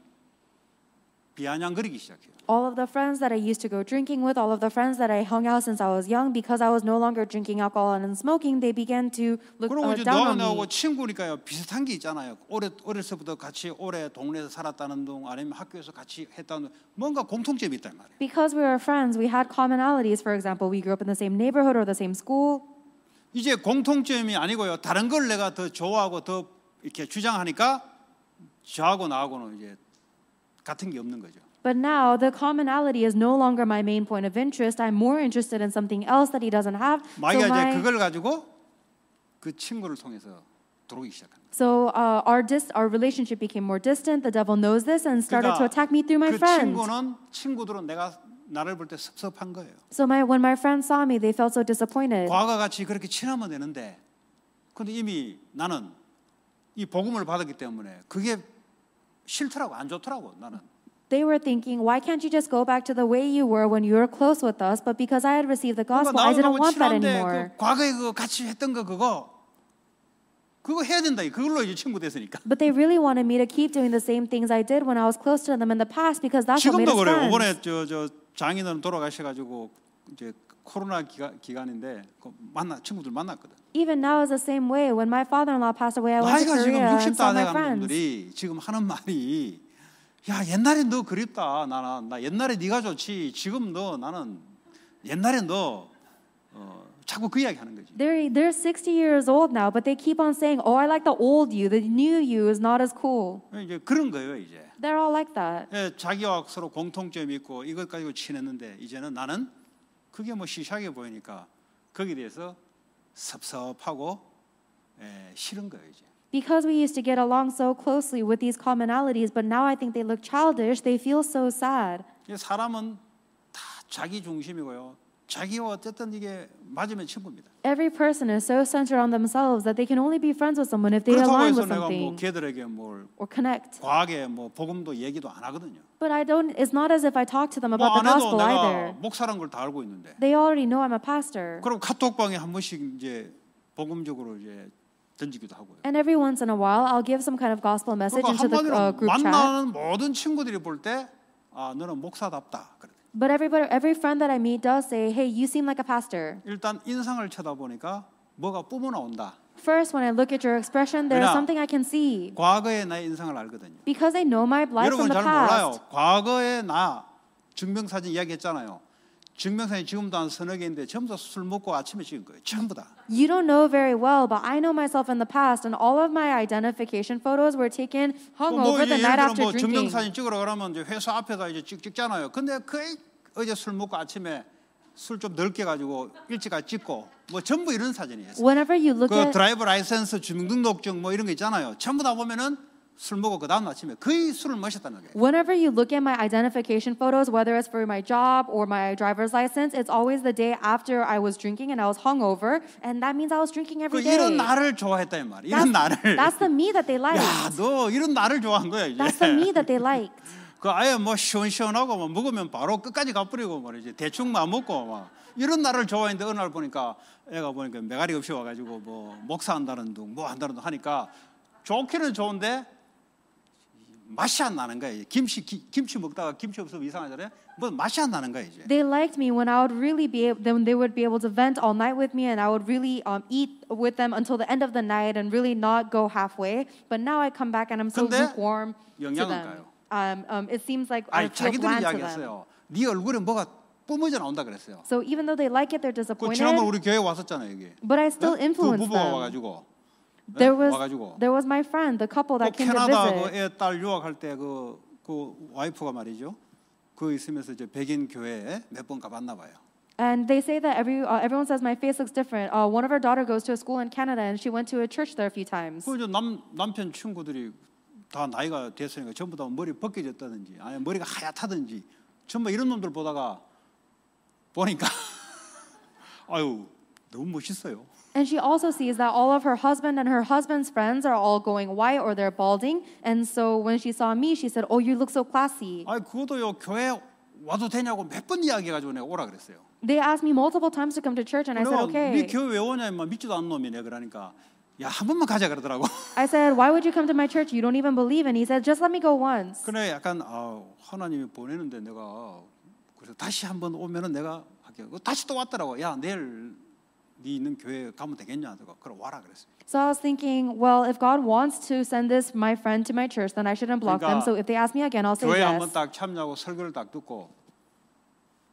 비아냥거리기 시작해. all of the friends that I used to go drinking with, all of the friends that I hung out since I was young, because I was no longer drinking alcohol and smoking, they began to look uh, down on me. 그리고 친구니까요 비슷한 게 있잖아요. 오래 어렸을부터 같이 오래 동네에서 살았다는 동 아니면 학교에서 같이 했다는 뭔가 공통점이 있단 말이에요. Because we were friends, we had commonalities. For example, we grew up in the same neighborhood or the same school. 이제 공통점이 아니고요 다른 걸 내가 더 좋아하고 더 이렇게 주장하니까 저하고 나하고는 이제 같은 게 없는 거죠. But now the commonality is no longer my main point of interest. I'm more interested in something else that he doesn't have. 마귀가 so my... 그걸 가지고 그 친구를 통해서 들어오기 시작합니다. So uh, our dis our relationship became more distant. The devil knows this and started 그러니까 to attack me through my 그 friend. 그 친구는 친구들은 내가 나를 볼때 섭섭한 거예요. So my when my friends saw me, they felt so disappointed. 과거 같이 그렇게 친하면 되는데, 근데 이미 나는 이 복음을 받았기 때문에 그게 싫더라고 안 좋더라고 나는. They were thinking, why can't you just go back to the way you were when you were close with us? But because I had received the gospel, I didn't want that anymore. 그 과거에 그 같이 했던 거 그거 그거 해야 된다. 그걸로 이제 친구 됐으니까. But they really wanted me to keep doing the same things I did when I was close to them in the past because that's what made us friends. 지금도 그래 이번에 저저 장인어 돌아가셔가지고 이제 코로나 기가, 기간인데 만나 친구들 만났거든. Even now is the same way. When my father-in-law passed away, I went to Korea and saw my friends. 나이가 지금 60다 돼가는 분들이 지금 하는 말이 야 옛날에 너 그립다 나나 나 옛날에 네가 좋지 지금 너 나는 옛날에 너 어, 자꾸 그 이야기하는 거지. They're they're 60 years old now, but they keep on saying, "Oh, I like the old you. The new you is not as cool." 네, 이제 그런 거예요 이제. They're all like that. 예, 자기와 서로 공통점이 있고 이것 가지고 친했는데 이제는 나는 그게 뭐 시시하게 보이니까 거기에 대해서 섭섭하고 예, 싫은 거예요 이제. because we used to get along so closely with these commonalities, but now I think they look childish, they feel so sad. 사람은 다 자기 중심이고요. 자기와 어쨌든 이게 맞으면 친구입니다. Every person is so centered on themselves that they can only be friends with someone if they align with something. 뭐 걔들에게 뭘 or connect. 과하게 뭐 복음도 얘기도 안 하거든요. But I don't. It's not as if I talk to them about the gospel either. 목사란 걸 알고 있는데. They already know I'm a pastor. 그럼 카톡방에 한 번씩 이제 복음적으로 이제 던지기도 하고요. And every once in a while, I'll give some kind of gospel message into the uh, group chat. 만나는 모든 친구들이 볼때 아, 너는 목사답다. 그래. But everybody, every friend that I meet does say, "Hey, you seem like a pastor." 일단 인상을 쳐다보니까 뭐가 뿜어나온다. First, when I look at your expression, there's something I can see. 과거의 나의 인상을 알거든요. Because I know my life from the past. 여러분 잘 몰라요. 과거의 나 증명사진 이야기했잖아요. 증명사진 지금도 한 서너 개인데 전부 다 술 먹고 아침에 찍은 거예요. 전부 다. You don't know very well, but I know myself in the past, and all of my identification photos were taken hungover 뭐 the night after 뭐 drinking. 증명사진 찍으러 가면 이제 회사 앞에다 이제 찍, 찍잖아요. 근데 그 어제 술 먹고 아침에 술좀 넓게 가지고 일찍 가 찍고 뭐 전부 이런 사진이에요. Whenever you look 그 at 드라이브 라이센스 주민등록증 뭐 이런 거 있잖아요. 전부 다 보면은 술 먹고 그 다음 아침에 거의 술을 마셨다는 거예요. Whenever you look at my identification photos, whether it's for my job or my driver's license, it's always the day after I was drinking and I was hungover, and that means I was drinking every day. 이런 나를 좋아했다 이 말. 이런 that's, 나를. That's the me that they liked. 야, 너 이런 나를 좋아한 거야 이제. That's the me that they liked. 그 아예 뭐 시원시원하고 뭐 먹으면 바로 끝까지 가버리고 말이지 대충 안 먹고 막 이런 나를 좋아했는데 어느 날 보니까 애가 보니까 메가리 없이 와가지고 뭐 목사한다는 둥뭐 한다는 둥 하니까 좋기는 좋은데 맛이 안 나는 김치 기, 김치 먹다가 김치 없으면 이상하잖아요. 뭐 맛이 안 나는 이제. They liked me when I would really be able, when they would be able to vent all night with me and I would really um, eat with them until the end of the night and really not go halfway. But now I come back and I'm so lukewarm to them. Um, um, it seems like I feel bland to them. 네 얼굴에 뭐가 뿜어져 나온다 그랬어요. So even though they like it, they're disappointed. 그 지난번 우리 교회 왔었잖아요 여기. But I still 네? influence 그 부부가 them. 와가지고. There was 와가지고. there was my friend, the couple that came to visit. 그애딸 유학할 때그 그 와이프가 말이죠. 그 있으면서 이제 백인 교회에 몇번 가봤나 봐요. And they say that every uh, everyone says my face looks different. Uh, one of her daughter goes to a school in Canada, and she went to a church there a few times. 그남 남편 친구들이 다 나이가 됐으니까 전부 다 머리 벗겨졌다든지, 아니 머리가 하얗다든지, 전부 이런 놈들 보다가 보니까 아유 너무 멋있어요. And she also sees that all of her husband and her husband's friends are all going white or they're balding. And so when she saw me, she said, "Oh, you look so classy." 아, 그것도요 교회 와도 되냐고 몇 번 이야기해가지고 내가 오라 그랬어요. They asked me multiple times to come to church, and I said, "Okay." 네 번만 가자 그러더라고. I said, "Why would you come to my church? You don't even believe." And he said, "Just let me go once." 그래 약간 아, 하나님이 보내는데 내가 그래서 다시 한번 오면은 내가 할게. 다시 또 왔더라고. 야, 내일 네 있는 교회 가면 되겠냐 그거 그럼 와라 So I was thinking, well, if God wants to send this my friend to my church, then I shouldn't block them. So if they ask me again, I'll say yes. 교회 한번 딱 참여하고 설교를 딱 듣고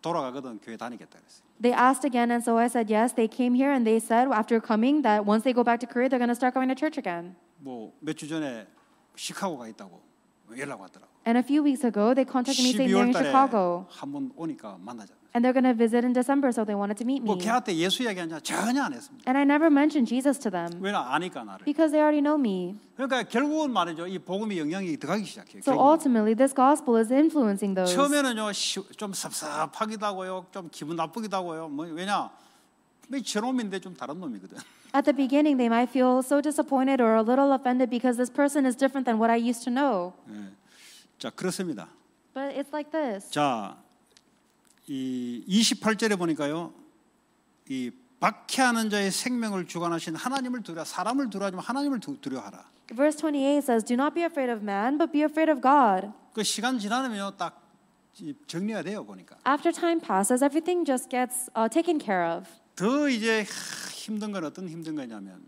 돌아가거든 교회 다니겠다 They asked again, and so I said yes. They came here and they said after coming that once they go back to Korea, they're going to start going to church again. 뭐몇주 전에 시카고가 있다고 연락 왔더라고. And a few weeks ago, they contacted me saying they're in Chicago. 한번 오니까 만나자. And they're going to visit in December, so they wanted to meet me. 뭐 걔한테 예수 전혀 안 했습니다. And I never mentioned Jesus to them. 왜냐 아니까 나를. Because they already know me. 그러니까 결국은 말이죠 이 영향이 들어가기 시작해요. So ultimately, this gospel is influencing those. 처음에는요 좀 섭섭하기도 하고요, 좀 기분 나쁘기도 하고요. 뭐 왜냐 저놈인데 좀 다른 놈이거든. At the beginning, they might feel so disappointed or a little offended because this person is different than what I used to know. 예. 자 그렇습니다. But it's like this. 자이 28절에 보니까요. 이 박해하는 자의 생명을 주관하신 하나님을 두라 사람을 두려하지 하나님을 두, 두려하라. Verse 28 says, "Do not be afraid of man, but be afraid of God." 그 시간 지나면요, 딱 정리가 돼요 보니까. After time passes, everything just gets uh, taken care of. 더 이제 힘든 건 어떤 힘든 거냐면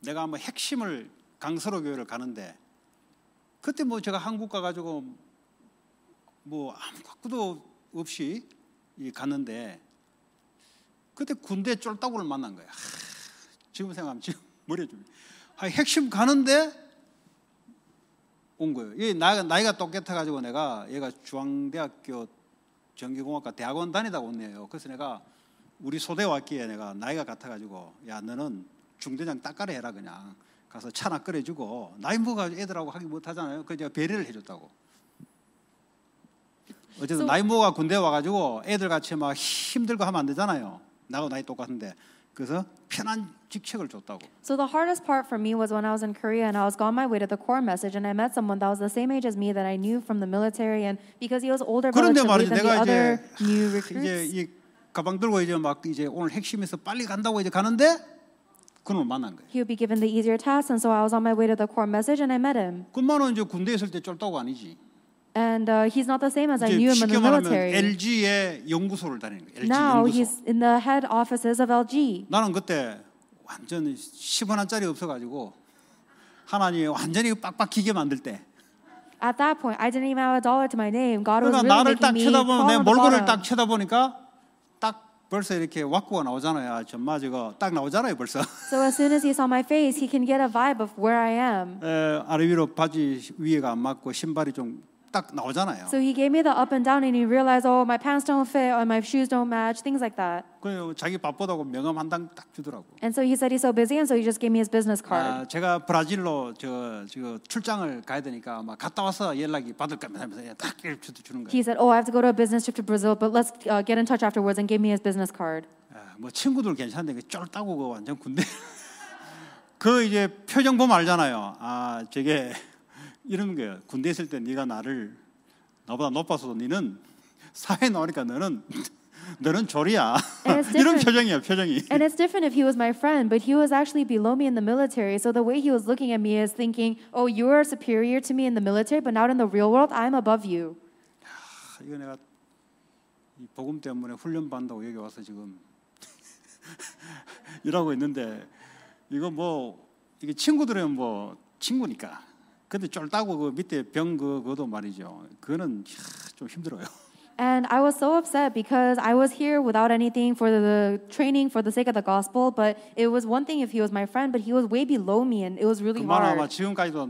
내가 뭐 핵심을 강서로 교회를 가는데 그때 뭐 제가 한국 가가지고 뭐 아무것도 없이 이 갔는데 그때 군대 쫄따구를 만난 거야. 지금 생각하면 지금 [laughs] 머리에 좀 아, 핵심 가는데 온 거예요. 이 나이가, 나이가 똑같아 가지고 내가 얘가 중앙대학교 전기공학과 대학원 다니다가 온네요. 그래서 내가 우리 소대 왔기에 내가 나이가 같아 가지고 야 너는 중대장 닦아라 해라 그냥 가서 차나 끓여주고 나이 먹어 애들하고 하기 못하잖아요. 그래서 내가 배려를 해줬다고. 어쨌든 so, 나이 먹어 군대 와가지고 애들 같이 막 힘들고 하면 안 되잖아요. 나하고 나이 똑같은데 그래서 편한 직책을 줬다고. So the hardest part for me was when I was in Korea and I was gone my way to the core message and I met someone that was the same age as me that I knew from the military and because he was older 그런데 말이지 내가 이제 이제 이 가방 들고 이제 막 이제 오늘 핵심에서 빨리 간다고 이제 가는데 그놈을 만난 거예요. He would be given the easier task and so I was on my way to the core message and I met him. 그만은 이제 군대 있을 때 쫄다고 아니지. And uh, he's not the same as I knew him in the military. LG의 연구소를 다니는 거예요. LG Now he's in the head offices of LG. 나는 그때 완전 10원 한 짜리 없어가지고 하나님 완전히 빡빡히게 만들 때. At that point, I didn't even have a dollar to my name. God 그러니까 really making me 쳐다보면 fall 내 on t h 을딱 쳐다보니까 딱 벌써 이렇게 왁구가 나오잖아요. 아, 전 저거 딱 나오잖아요 벌써. So as soon as he saw my face, he can get a vibe of where I am. 에, 아래 위로 바지 위에가 안 맞고 신발이 좀딱 나오잖아요. So he gave me the up and down, and he realized, oh, my pants don't fit, or my shoes don't match, things like that. 그 자기 바쁘다고 명함 한장딱 주더라고. And so he said he's so busy, and so he just gave me his business card. 아, 제가 브라질로 저 지금 출장을 가야 되니까 막 갔다 와서 연락이 받을까 하면서 딱 주는 거예요. He said, oh, I have to go to a business trip to Brazil, but let's uh, get in touch afterwards, and gave me his business card. 아, 뭐 친구들 괜찮은데 쫄따고 완전 군대. 그 이제 표정 보면 알잖아요. 아, 저게. 이런 거예요. 군대 있을 때 네가 나를 나보다 높아서도 너는 사회 나오니까 너는 너는 조리야. 이런 표정이야, 표정이. And it's different if he was my friend, but he was actually below me in the military. So the way he was looking at me is thinking, "Oh, you are superior to me in the military, but not in the real world. I'm above you." 이거 내가 이 복음 때문에 훈련 받는다고 여기 와서 지금 이러고 있는데 이거 뭐 이게 친구들은 뭐 친구니까 근데 쫄따고 그 밑에 병 그거도 말이죠. 그거는 좀 힘들어요. And I was so upset because I was here without anything for the training for the sake of the gospel. But it was one thing if he was my friend, but he was way below me, and it was really hard. 그만 아마 지금까지도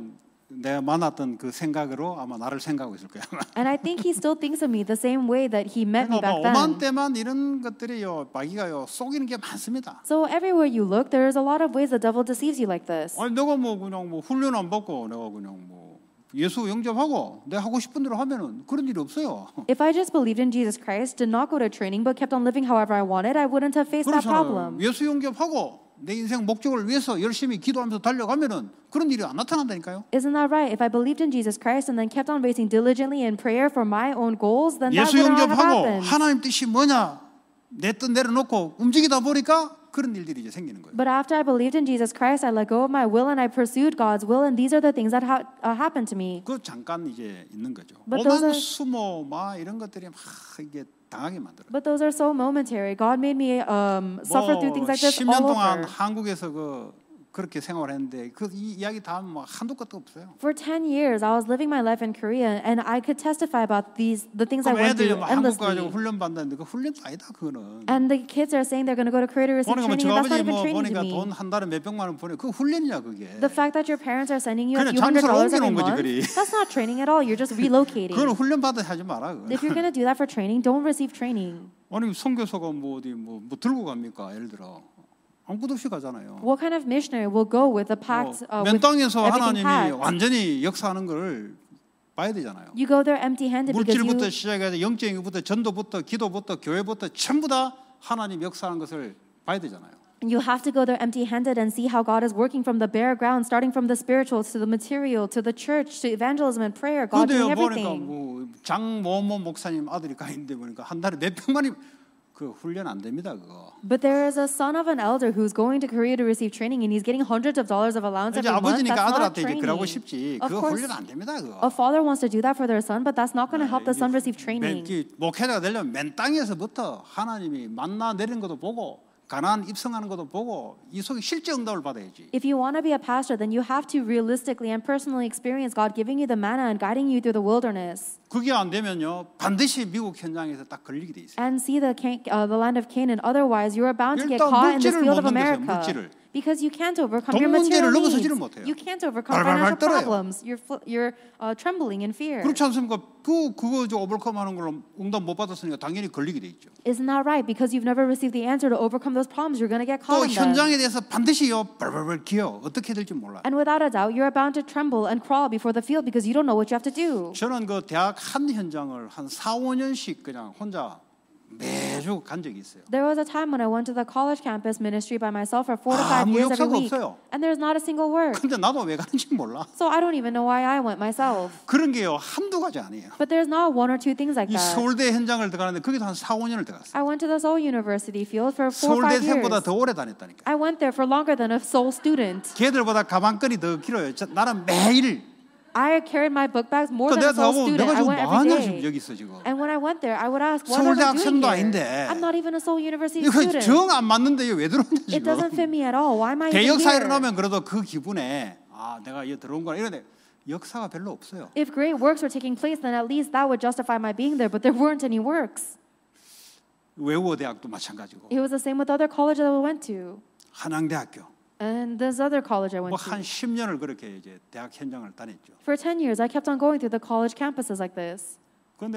내가 만났던 그 생각으로 아마 나를 생각하고 있을 거야. And I think he still thinks of me the same way that he met me back then. 오만 때만 이런 것들이요, 마귀가요 속이는 게 많습니다. So everywhere you look, there is a lot of ways the devil deceives you like this. 아니 내가 뭐 그냥 뭐 훈련 안 받고 내가 그냥 뭐 예수 영접하고 내 하고 싶은 대로 하면은 그런 일이 없어요. If I just believed in Jesus Christ, did not go to training, but kept on living however I wanted, I wouldn't have faced 그렇잖아요. that problem. 예수 영접하고 내 인생 목적을 위해서 열심히 기도하면서 달려가면은 그런 일이 안 나타난다니까요. Isn't that right? If I believed in Jesus Christ and then kept on racing diligently in prayer for my own goals, then that 예수 would not have 영접하고 happened. 하나님 뜻이 뭐냐 내 뜻 내려놓고 움직이다 보니까 그런 일들이 이제 생기는 거예요. But after I believed in Jesus Christ, I let go of my will and I pursued God's will, and these are the things that ha- uh, happened to me. 그 잠깐 이제 있는 거죠. But those 오만 are- 수모 막 이런 것들이 막 이게 당하게 But those are so momentary. God made me um, suffer through things like this all over. 10년 동안 한국에서 그 그렇게 생활했는데 그 이야기 다음 뭐 한두 것도 없어요. For 10 years I was living my life in Korea and I could testify about these the things I went through endlessly. 한국 가지고 훈련 받는데 그 훈련도 아니다 그거는. And the kids are saying they're going to go to Korea to receive training and that's not even 뭐 training to me. 돈한 달에 몇 백만 원 보내 그 훈련이야 그게. The fact that your parents are sending you a few hundred dollars every month that's not training at all. You're just relocating. 그건 훈련 받아 하지 마라. 그건. If you're going to do that for training, don't receive training. 아니 선교사가 뭐 어디 뭐, 뭐 들고 갑니까 예를 들어 아무것도 없이 가잖아요. What kind of missionary will go with a packed uh, with 맨 땅에서 everything 하나님이 packed? 완전히 역사하는 걸 봐야 되잖아요. You go there empty-handed because 물질부터 you 시작해서 영적인 것부터 전도부터 기도부터 교회부터 전부 다 하나님 역사하는 것을 봐야 되잖아요. You have to go there empty-handed and see how God is working from the bare ground, starting from the spiritual to the material to the church to evangelism and prayer. God doing 그런데 보니까 everything. 뭐장 모모 목사님 아들이 가 있는데 보니까 한 달에 몇 백만이 그 훈련 안 됩니다 그거. But there is a son of an elder who's going to Korea to receive training and he's getting hundreds of dollars of allowance every month. That's 아버지니까 not 아들한테 이제 training. 그러고 싶지. Of course, 훈련 안 됩니다 그거. a father wants to do that for their son, but that's not going to help the son receive training. 맨, 이 목회자가 되려면 맨 땅에서부터 하나님이 만나 내리는 것도 보고 가난 입성하는 것도 보고 이 속에 실제 응답을 받아야지. If you want to be a pastor, then you have to realistically and personally experience God giving you the manna and guiding you through the wilderness. 그게 안 되면요 반드시 미국 현장에서 딱 걸리게 돼 And see the, uh, the land of Canaan. Otherwise, you are bound to get caught in this field of America. 물질을. Because you can't overcome your material needs. You can't overcome financial problems. You're, you're uh, trembling in fear. 그렇지 않습니까? 그 그거 좀 오버컴하는 걸로 응답 못 받았으니까 당연히 걸리게 돼 있죠. Isn't that right? Because you've never received the answer to overcome those problems, you're going to get caught 또 현장에 them. 대해서 반드시요 벌벌벌 기어 어떻게 될지 몰라. And without a doubt, you're bound to tremble and crawl before the field because you don't know what you have to do. 저는 그 대학 한 현장을 한 4, 5년씩 그냥 혼자 매주 간 적이 있어요. There was a time when I went to the college campus ministry by myself for four to five 아무 years every week, 없어요. and there's not a single word. 근데 나도 왜 가는지 몰라. So I don't even know why I went myself. 그런 게요 한두 가지 아니에요. But there's not one or two things like that. 서울대 현장을 들어가는데 거기도 한 4, 5년을 들어갔어요. I went to the Seoul University field for four or five years. 생보다 더 오래 다녔다니까. I went there for longer than a Seoul student. 걔들보다 가방끈이 더 길어요. 나는 매일 I carried my book bags more than a 내가 student. I 지금 went every 지금 있어 지금. And when I went there, I would ask, what am I 서울대학 doing here? 아닌데 아닌데. I'm not even a Seoul University student. 정안 맞는데 왜 들어오냐 It doesn't fit me at all. Why am I even here? 일어나면 그래도 그 기분에 아 내가 여기 들어온 거라 이런데 역사가 별로 없어요. If great works were taking place, then at least that would justify my being there. But there weren't any works. 외우어 대학도 마찬가지고 It was the same with other colleges that we went to. 한양대학교 and this other college I went 한 10년을 그렇게 이제 대학 현장을 다녔죠. For 10 years, I kept on going through the college campuses like this.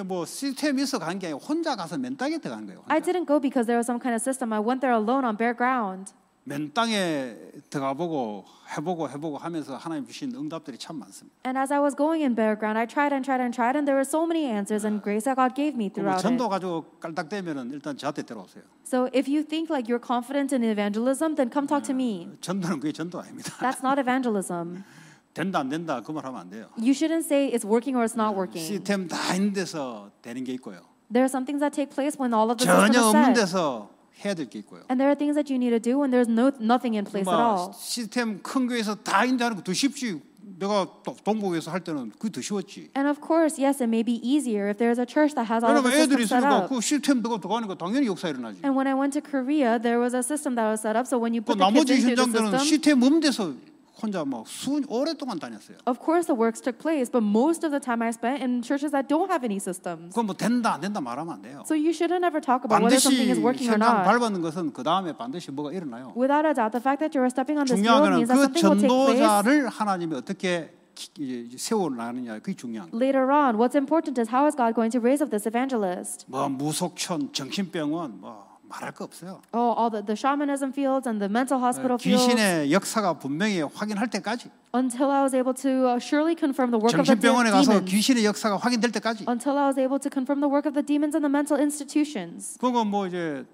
뭐 있어 아니고 혼자 가서 맨땅에 들어간 거예요. I did didn't go because there was some kind of system. I went there alone on bare ground. 맨 땅에 들어가 보고 해보고 해보고 하면서 하나님 주신 응답들이 참 많습니다. And as I was going in bare ground, I tried and tried and tried, and there were so many answers and grace that God gave me throughout it. 전도 가지고 깔딱대면은 일단 저한테 들어오세요. So if you think like you're confident in evangelism, then come talk to me. 전도는 그게 전도 아닙니다. That's not evangelism. 된다 안 된다 그 말 하면 안 돼요. You shouldn't say it's working or it's not working. 시스템 다 있는 데서 되는 게 있고요. There are some things that take place when all of the system is set. 전혀 없는 데서 해야 될 있고요. And there are things that you need to do when there's no nothing in place at all. 시스템 큰 교회에서 다 인자하는 거더 쉽지. 내가 동북에서 할 때는 그게 더 쉬웠지. And of course, yes, it may be easier if there's a church that has all the systems set up. 그 시스템 들고 들어가는 거 당연히 역사 일어나지. And when I went to Korea, there was a system that was set up. So when you put the kids into the system, 나머지 현장들은 시스템 없는 데서 혼자 막수 오랫동안 다녔어요. Of course the works took place, but most of the time I spent in churches that don't have any systems. 그건 뭐 된다 안 된다 말하면 안 돼요. So you shouldn't ever talk about whether something is working or not. 밟는 것은 그 다음에 반드시 뭐가 일어나요. Without a doubt, the fact that you are stepping on this road means that something will take place. 중요한 거는 그 전도자를 하나님이 어떻게 세워나느냐 그게 중요한. Later on, what's important is how is God going to raise up this evangelist? 뭐 무속촌, 정신병원, 뭐. 말할 거 없어요. Oh, all the, the shamanism fields and the mental hospital fields. 귀신의 역사가 분명히 확인할 때까지. Until I was able to surely confirm the work of the demons. 정신병원에 가서 귀신의 역사가 확인될 때까지. Until I was able to confirm the work of the demons and the mental institutions. 그거 뭐 이제,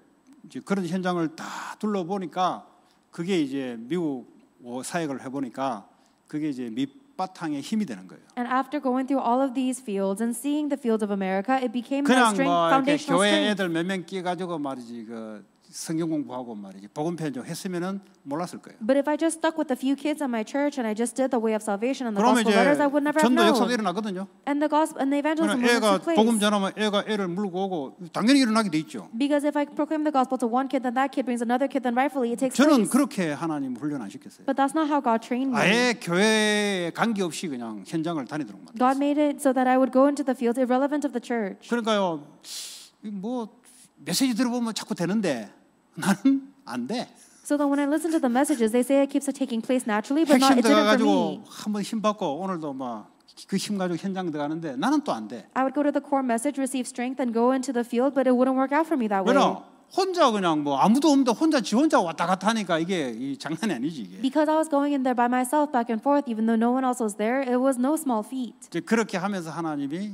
이제 그런 현장을 다 둘러보니까 그게 이제 미국 사역을 해보니까 그게 이제 미 힘이 되는 거예요. And after going through all of these fields and seeing the fields of America, it became my strength, 그냥 뭐 foundational 교회 strength. 애들 끼가지고 말이지 그 성경 공부하고 말이지 복음 편적 했으면은 몰랐을 거예요. But if I just stuck with a few kids at my church and I just did the way of salvation and the gospel letters, I would never have known. 전도 역사가 일어나거든요. And the gospel and the evangelism will take place. 복음 전하면 애가 애를 물고 오고 당연히 일어나게 돼 있죠. Because if I proclaim the gospel to one kid, then that kid brings another kid, then rightfully it takes place. 저는 그렇게 하나님 훈련 안 시켰어요. But that's not how God trained me. 아예 교회에 관계 없이 그냥 현장을 다니도록 만들었어요. God made it so that I would go into the field irrelevant of the church. 그러니까요, 뭐 메시지 들어보면 자꾸 되는데. 나는 안 돼. So that when I listen to the messages, they say it keeps taking place naturally, but not it didn't for me. 한번 힘 받고 오늘도 막 그힘 가지고 현장 들어가는데 나는 또안 돼. I would go to the core message, receive strength, and go into the field, but it wouldn't work out for me that way. 왜냐? 혼자 그냥 뭐 아무도 없는데 혼자 지 혼자 왔다 갔다 하니까 이게 이 장난이 아니지 이게. Because I was going in there by myself, back and forth, even though no one else was there, it was no small feat. 이제 그렇게 하면서 하나님이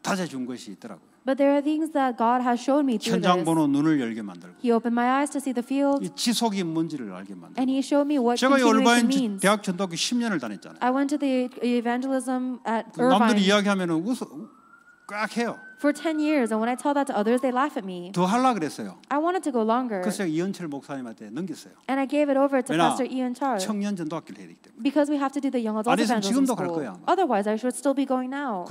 다져준 것이 있더라고요. But there are things that God has shown me through this. 보는 눈을 열게 만들고 He opened my eyes to see the field, 지속이 뭔지를 알게 만들고 and He showed me what 제가 이 continuation means. 대학 전도학교 10년을 다녔잖아요. I went to the evangelism at 남들이 Irvine 이야기하면 웃어 for 10 years, and when I tell that to others, they laugh at me. I wanted to go longer, and I gave it over to Pastor Ian Char because we have to do the young adult evangelism school. Otherwise, I should still be going now.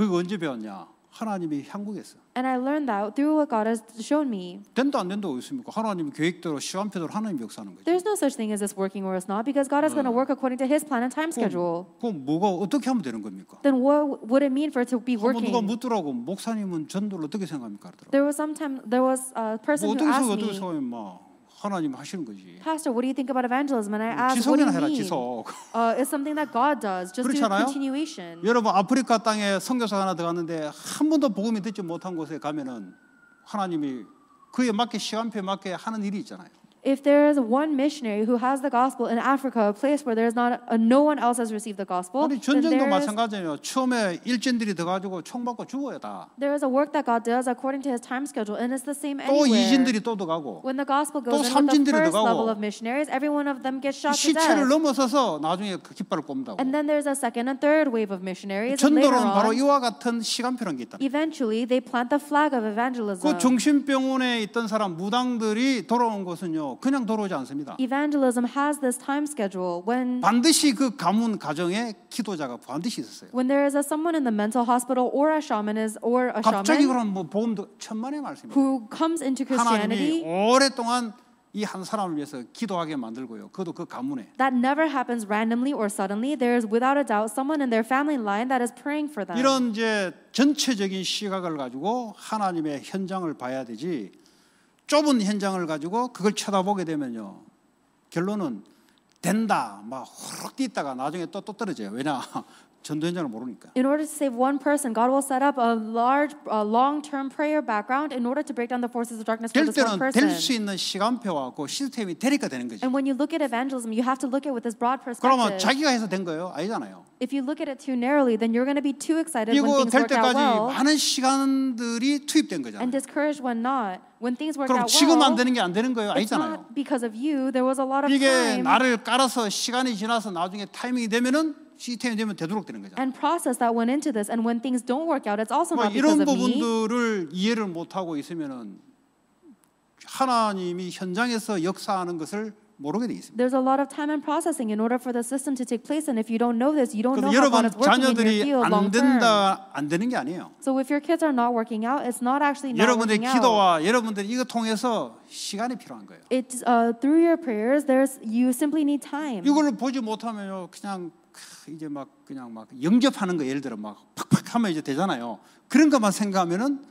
하나님이 한 거겠어. And I learned that through what God has shown me. 된다 안 된다 있습니까? 하나님 계획대로 시간표대로 하나님 역사하는 거죠. There's no such thing as it's working or it's not because God is going to work according to His plan and time schedule. 그럼 뭐가 어떻게 하면 되는 겁니까? Then what would it mean for it to be working? 누가 묻더라고 목사님은 전도를 어떻게 생각합니까? 그러더라고. There was sometime there was a person 뭐 who asked me. 어떻게 생각해? 어떻게 생각해? 하나님 하시는 거지. Pastor, what do you think about evangelism? And I asked, what do you 해라, mean? 지속. Uh, it's something that God does. Just do continuation. 여러분 아프리카 땅에 선교사 하나 들어갔는데 한 번도 복음이 듣지 못한 곳에 가면은 하나님이 그에 맞게 시간표에 맞게 하는 일이 있잖아요. if there is one missionary who has the gospel in Africa, a place where there's not a, no one else has received the gospel, 우리 전쟁도 마찬가지예요. 처음에 일진들이 들어가지고 총 받고 죽어요 다. There is a work that God does according to His time schedule, and it's the same anywhere. 또 이진들이 또 들어가고. When the gospel goes in the first 들어가고, level of missionaries, every one of them gets shot to death. 시체를 넘어서서 나중에 그 깃발을 꼽는다고. And then there's a second and third wave of missionaries. Later on, Eventually, they plant the flag of evangelism. 그 중심병원에 있던 사람 무당들이 돌아온 것은요. 도로 그냥 돌아오지 않습니다. Evangelism has this time schedule when 반드시 그 가문 가정에 기도자가 반드시 있었어요. When there is a someone in the mental hospital or a shaman is or a shaman 갑자기 그런 뭐 보험도 천만의 말씀입니다. Who comes into Christianity 하나님이 오랫동안 이 한 사람을 위해서 기도하게 만들고요. 그것도 그 가문에. That never happens randomly or suddenly. There is without a doubt someone in their family line that is praying for them. 이런 이제 전체적인 시각을 가지고 하나님의 현장을 봐야 되지. 좁은 현장을 가지고 그걸 쳐다보게 되면요. 결론은 된다. 막 호록 뛰다가 나중에 또, 또 떨어져요. 왜냐? 전도 모르니까. In order to save one person, God will set up a large, a long-term prayer background in order to break down the forces of darkness for this one person. 될수 있는 시간표와 그 시스템이 되니까 되는 거지. And when you look at evangelism, you have to look at with this broad perspective. 그러면 자기가 해서 된 거예요? 아니잖아요. If you look at it too narrowly, then you're going to be too excited when things work out well. 많은 시간들이 투입된 거잖아요. And discouraged when not. When things work out well. 안 되는 게 되는 거예요? 아니잖아요. It's not because of you. There was a lot of time. 이게 나를 깔아서 시간이 지나서 나중에 타이밍이 되면은 시스템이 되면 되도록 되는 거죠. And process that went into this, and when things don't work out, it's also not because of me. 이런 부분들을 이해를 못 하고 있으면은 하나님이 현장에서 역사하는 것을 모르게 돼 있습니다. There's a lot of time and processing in order for the system to take place, and if you don't know this, you don't know how God is working in your field long term. 여러분 자녀들이 안 된다 안 되는 게 아니에요. So if your kids are not working out, it's not actually not working out. 여러분들의 기도와 여러분들이 이거 통해서 시간이 필요한 거예요. It's uh, through your prayers, there's you simply need time. 이걸 보지 못하면요, 그냥 이제 막 그냥 막 영접하는 거 예를 들어 막 팍팍 하면 이제 되잖아요. 그런 것만 생각하면은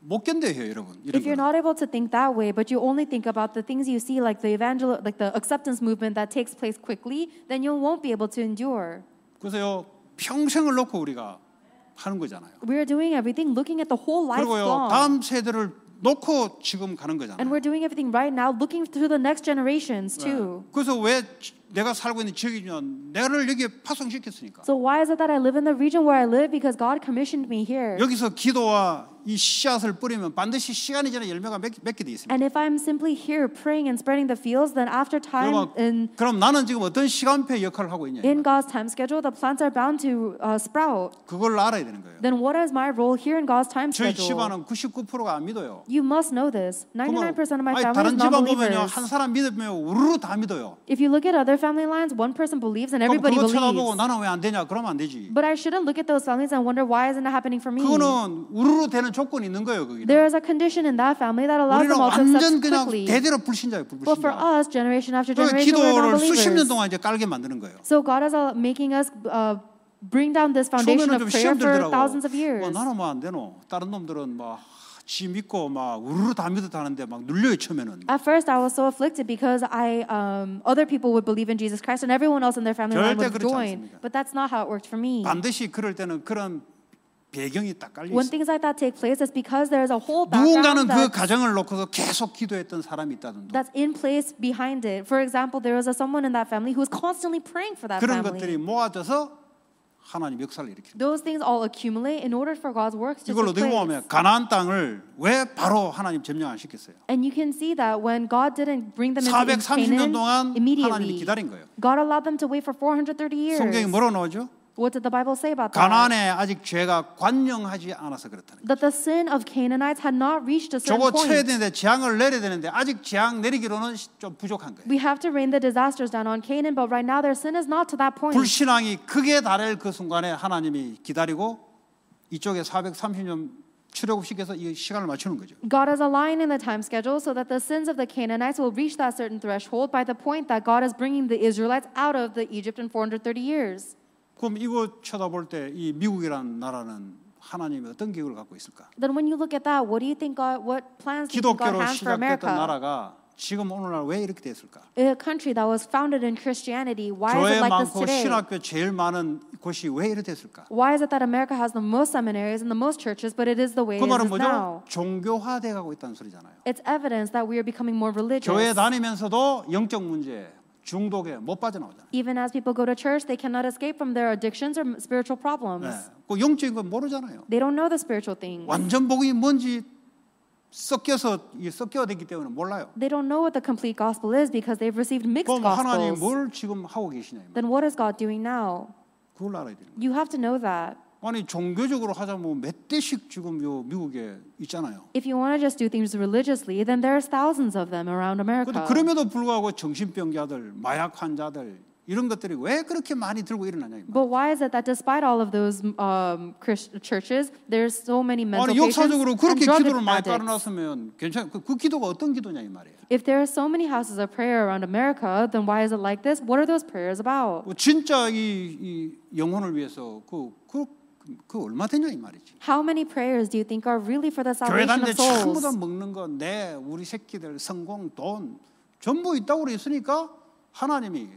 못 견뎌요, 여러분. If you're not able to think that way, but you only think about the things you see, like the evangel, like the acceptance movement that takes place quickly, then you won't be able to endure. 그래서요 평생을 놓고 우리가 하는 거잖아요. We're doing everything looking at the whole life 그리고요 long. 다음 세대를 놓고 지금 가는 거잖아요. And we're doing everything right now, looking to the next generations too. 네. 그래서 왜 내가 살고 있는 지역이면 나를 여기에 파송시켰으니까. So why is it that I live in the region where I live because God commissioned me here. 여기서 기도와 이 씨앗을 뿌리면 반드시 시간이 지나 열매가 맺게 돼 있습니다. And if I'm simply here praying and spreading the fields then after time in 그럼 나는 지금 어떤 시간표 역할을 하고 있냐? In God's time schedule the plants are bound to uh, sprout. 그걸 알아야 되는 거예요. Then what is my role here in God's time schedule? 저희 집안은 99%가 안 믿어요. You must know this. 99% of my family is non-believers. 다른 집안 보면요. 한 사람 믿으면 우르르 다 믿어요. If you look at other family lines, one person believes and everybody believes. But I shouldn't look at those families and wonder why isn't it happening for me. 거예요, There is a condition in that family that allows them all to accept quickly. 대대로 불신자예요, But for us, generation after generation, we're 기도를 believers So God is uh, making us uh, bring down this foundation of prayer for thousands of years. 뭐뭐 같이 믿고 막 우르르 다 믿었다는데 막 눌려요 처음에는. At first I was so afflicted because I um, other people would believe in Jesus Christ and everyone else in their family would join. But that's not how it worked for me. 반드시 그럴 때는 그런 배경이 딱 깔려 When things like that take place, it's because there's a whole background. 누군가는 그 가정을 놓고서 계속 기도했던 사람이 있다든지. That's in place behind it. For example, there was a someone in that family who was constantly praying for that 그런 family. 그런 것들이 모아져서 하나님 역사를 일으키는 Those things all accumulate in order for God's works to 이걸 어떻게 take place. 보면 가나안 땅을 왜 바로 하나님 점령 안 시켰어요? And you can see that when God didn't bring them into 430년 Canaan 동안 하나님이 immediately, 기다린 거예요. God allowed them to wait for 430 years. 성경이 뭐라고 나오죠? What did the Bible say about that? 가나안에 아직 죄가 관영하지 않아서 그렇다는 That the sin of Canaanites had not reached a certain 저거 쳐야 point. 되는데 재앙을 내려야 되는데 아직 재앙 내리기로는 좀 부족한 거예요. We have to rain the disasters down on Canaan, but right now their sin is not to that point. 불신앙이 극에 달할 그 순간에 하나님이 기다리고 이쪽에 430년 출애굽시켜서 이 시간을 맞추는 거죠. God is aligning the time schedule so that the sins of the Canaanites will reach that certain threshold by the point that God is bringing the Israelites out of the Egypt in 430 years. 그럼 이거 쳐다볼 때 이 미국이란 나라는 하나님이 어떤 기억을 갖고 있을까? Then when you look at that, what do you think God, what plans do you think God has for America? 기독교로 시작됐던 나라가 지금 오늘날 왜 이렇게 됐을까? A country that was founded in Christianity, why is it like this today? 교회 많고 신학교 제일 많은 곳이 왜 이렇게 됐을까? Why is it that America has the most seminaries and the most churches, but it is the way 그 it is 뭐죠? now? 종교화돼가고 있다는 소리잖아요. It's evidence that we are becoming more religious. 교회 다니면서도 영적 문제, 중독에 못 빠져나오잖아요. Even as people go to church, they cannot escape from their addictions or spiritual problems. 네, 그 영적인 건 모르잖아요. They don't know the spiritual things. 완전 복음이 뭔지 섞여서 섞여 됐기 때문에 몰라요. They don't know what the complete gospel is because they've received mixed 그럼 하나님 뭘 지금 하고 계시냐? Then what is God doing now? 그걸 알아야 돼요. You have to know that. 아니 종교적으로 하자면 몇 대씩 지금 요 미국에 있잖아요. If you want to just do things religiously, then there's thousands of them around America. 그럼에도 불구하고 정신병자들, 마약 환자들 이런 것들이 왜 그렇게 많이 들고 일어나냐 이거. But why is it that despite all of those um, churches, there's so many mental 아니, 역사적으로 그렇게 기도를 많이 깔아놨으면 괜찮. 그, 그 기도가 어떤 기도냐 이 말이에요. If there are so many houses of prayer around America, then why is it like this? What are those prayers about? 진짜 이, 이 영혼을 위해서 그그 얼마 되냐 이 말이지. How many prayers do you think are really for the salvation of souls? 교회 다는데 전부 다 먹는 거 내 우리 새끼들 성공 돈 전부 있다고 그랬으니까 하나님이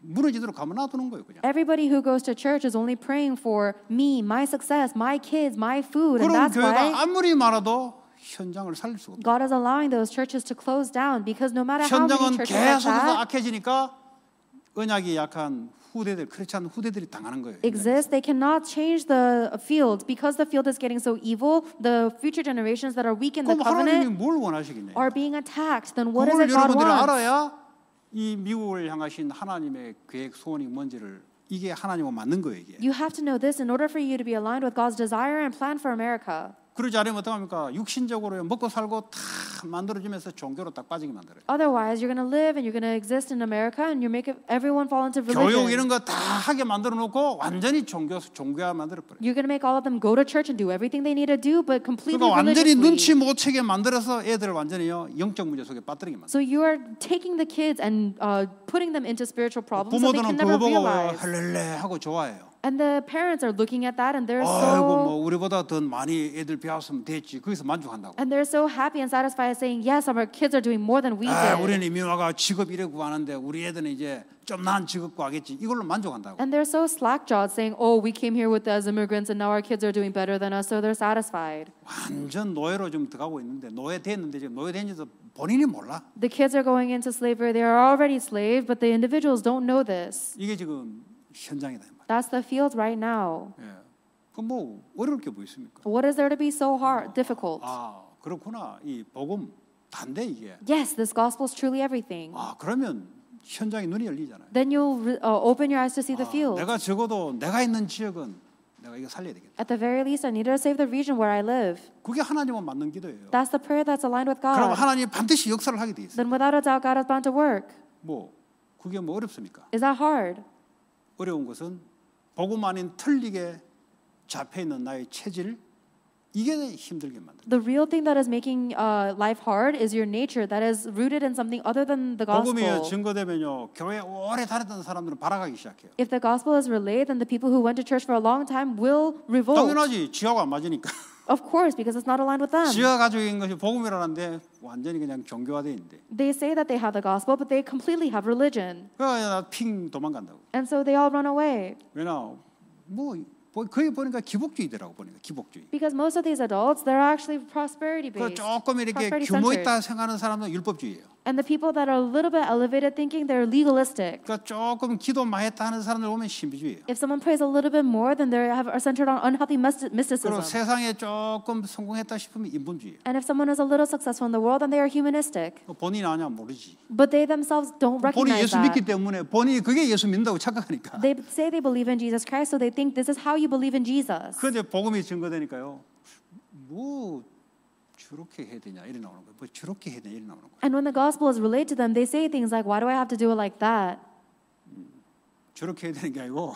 무너지도록 가만 놔두는 거예요 그냥. Everybody who goes to church is only praying for me, my success, my kids, my food, and that's why. 그럼 교회가 아무리 많아도 현장을 살릴 수가 없어. God is allowing those churches to close down because no matter how many churches are that. 현장은 계속해서 악해지니까 언약이 약한 후대들 크리스천 후대들이 당하는 거예요. exist, they cannot change the field because the field is getting so evil. The future generations that are weak in the 그럼 하나님이 covenant 뭘 원하시겠냐? are being attacked. Then what is 그걸 it God 여러분들이 wants? 알아야 이 미국을 향하신 하나님의 계획 소원이 뭔지를 이게 하나님과 맞는 거예요 이게. You have to know this in order for you to be aligned with God's desire and plan for America. 그러지 않으면 어떡합니까? 육신적으로 먹고 살고 다 만들어지면서 종교로 딱 빠지게 만들어요. Otherwise you're going to live and you're going to exist in America and you make everyone fall into religion. 교육 이런 거 다 하게 만들어 놓고 완전히 종교 종교화 만들어 버려. You're going to make all of them go to church and do everything they need to do but completely 그러니까 완전히 눈치 못 채게 만들어서 애들을 완전히요 영적 문제 속에 빠뜨리게 만들어. So you are taking the kids and uh, putting them into spiritual problems so they can never realize. 부모들은 그거 보고 할렐레 하고 좋아해요. And the parents are looking at that and they're 아이고 뭐 우리보다 더 많이 애들 배웠으면 됐지. 거기서 만족한다고. and they're so happy and satisfied saying yes our kids are doing more than we 아, did. 우리는 와가 직업 이래 구하는데 우리 애들은 이제 좀 나은 직업과 하겠지. 이걸로 만족한다고. And they're so slack-jawed saying oh we came here with as immigrants and now our kids are doing better than us so they're satisfied. 완전 노예로 좀 들어가고 있는데 노예 됐는데 지금 노예 된지도 본인이 몰라. The kids are going into slavery they are already slave but the individuals don't know this. 이게 지금 현장이다. That's the field right now. 예. 그뭐 어려울 게 있습니까? What is there to be so hard, difficult? 아, 그렇구나. 이 복음 단데 이게. Yes, this gospel is truly everything. 아, 그러면 현장에 눈이 열리잖아요. Then you'll uh, open your eyes to see the field. 내가 적어도 내가 있는 지역은 내가 이거 살려야 되겠다. At the very least, I need to save the region where I live. 그게 하나님은 맞는 기도예요. That's the prayer that's aligned with God. 그럼 하나님 반드시 역사를 하게 돼 있어요. Then without a doubt, God is bound to work. 뭐 그게 뭐 어렵습니까? Is that hard? 어려운 것은 복음 아닌 틀리게 잡혀 있는 나의 체질 이게 힘들게 만들어. The real thing that is making uh, life hard is your nature that is rooted in something other than the gospel. 복음이 증거되면요 교회 오래 다녔던 사람들은 발악하기 시작해요. If the gospel is relayed, then the people who went to church for a long time will revolt. 당연하지 지하고 안 맞으니까. Of course, because it's not aligned with them. 지하 가족인 것이 복음이라는데 완전히 그냥 종교화돼 있는데. They say that they have the gospel, but they completely have religion. 그러니까 핑 도망간다고. And so they all run away. 왜냐, 뭐 거기 보니까 기복주의더라고 보니까 기복주의. Because most of these adults, they're actually prosperity based. 그 조금 이렇게 규모 있다 생각하는 사람은 율법주의예요. And the people that are a little bit elevated thinking they're legalistic. 그러니까 If someone prays a little bit more, then they have, are centered on unhealthy mysticism. And if someone is a little successful in the world, then they are humanistic. But they themselves don't recognize that. 때문에 They say they believe in Jesus Christ, so they think this is how you believe in Jesus. 저렇게 해야 되냐 이래 나오는 거예요. 뭐 저렇게 해야 되냐 이래 나오는 거예요. And when the gospel is relayed to them, they say things like, "Why do I have to do it like that?" 저렇게 해야 되는 게 아니고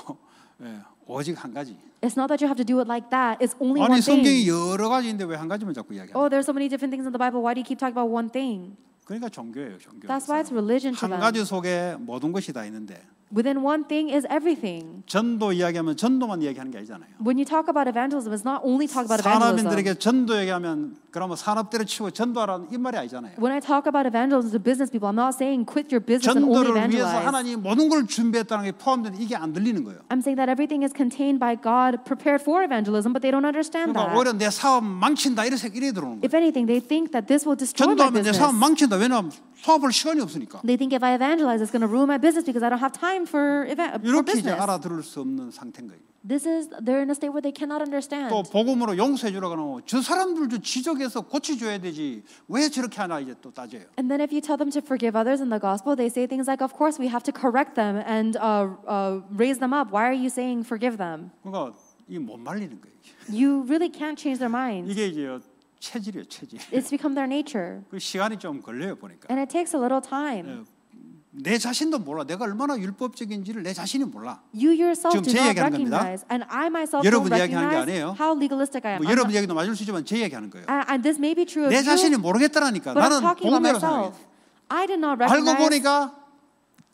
예, 오직 한 가지. It's not that you have to do it like that. It's only 아니 one thing. 성경이 여러 가지인데 왜 한 가지만 자꾸 이야기하냐? Oh, there's so many different things in the Bible. Why do you keep talking about one thing? 그러니까 종교예요, 종교. That's why it's religion to 한 them. 가지 속에 모든 것이 다 있는데 within one thing is everything. 전도 이야기하면 전도만 이야기하는 게 아니잖아요. When you talk about evangelism, it's not only talk about evangelism. 전도 얘기하면 그러면 산업 때려치고 전도하라는 이 말이 아니잖아요. When I talk about evangelism to business people, I'm not saying quit your business and only evangelize. 전도를 위해서 하나님 모든 걸 준비했다는 게 포함된 이게 안 들리는 거예요. I'm saying that everything is contained by God, prepared for evangelism, but they don't understand 그러니까 that. 오히려 내 사업 망친다 들어오는 거예요. If anything, they think that this will destroy my business. 전도하면 내 사업 망친다 왜냐하면 사업을 시간이 없으니까. They think if I evangelize, it's going to ruin my business because I don't have time for, eva- for 이제 business. 알아들을 수 없는 상태인 거예요. This is they're in a state where they cannot understand. 또 복음으로 용서해 주라고 하면 저 사람들도 지적해서 고치 줘야 되지 왜 저렇게 하나 이제 또 따져요. And then if you tell them to forgive others in the gospel, they say things like, "Of course, we have to correct them and uh, uh, raise them up. Why are you saying forgive them?" 그러니까 이게 못 말리는 거예요. You really can't change their minds. [laughs] 이게 이제 체질이에요, 체질. It's become their nature. 그 시간이 좀 걸려요 보니까. And it takes a little time. 내 자신도 몰라. 내가 얼마나 율법적인지를 내 자신이 몰라. You yourself 지금 제 얘기하는 겁니다. And I myself 여러분 얘기하는 게 아니에요. How legalistic I am. 뭐 여러분 얘기도 맞을 수 있지만 제 얘기하는 거예요. And this may be true of 내 자신이 모르겠다라니까. 나는 공대로 살아요. I did not recognize. 알고 보니까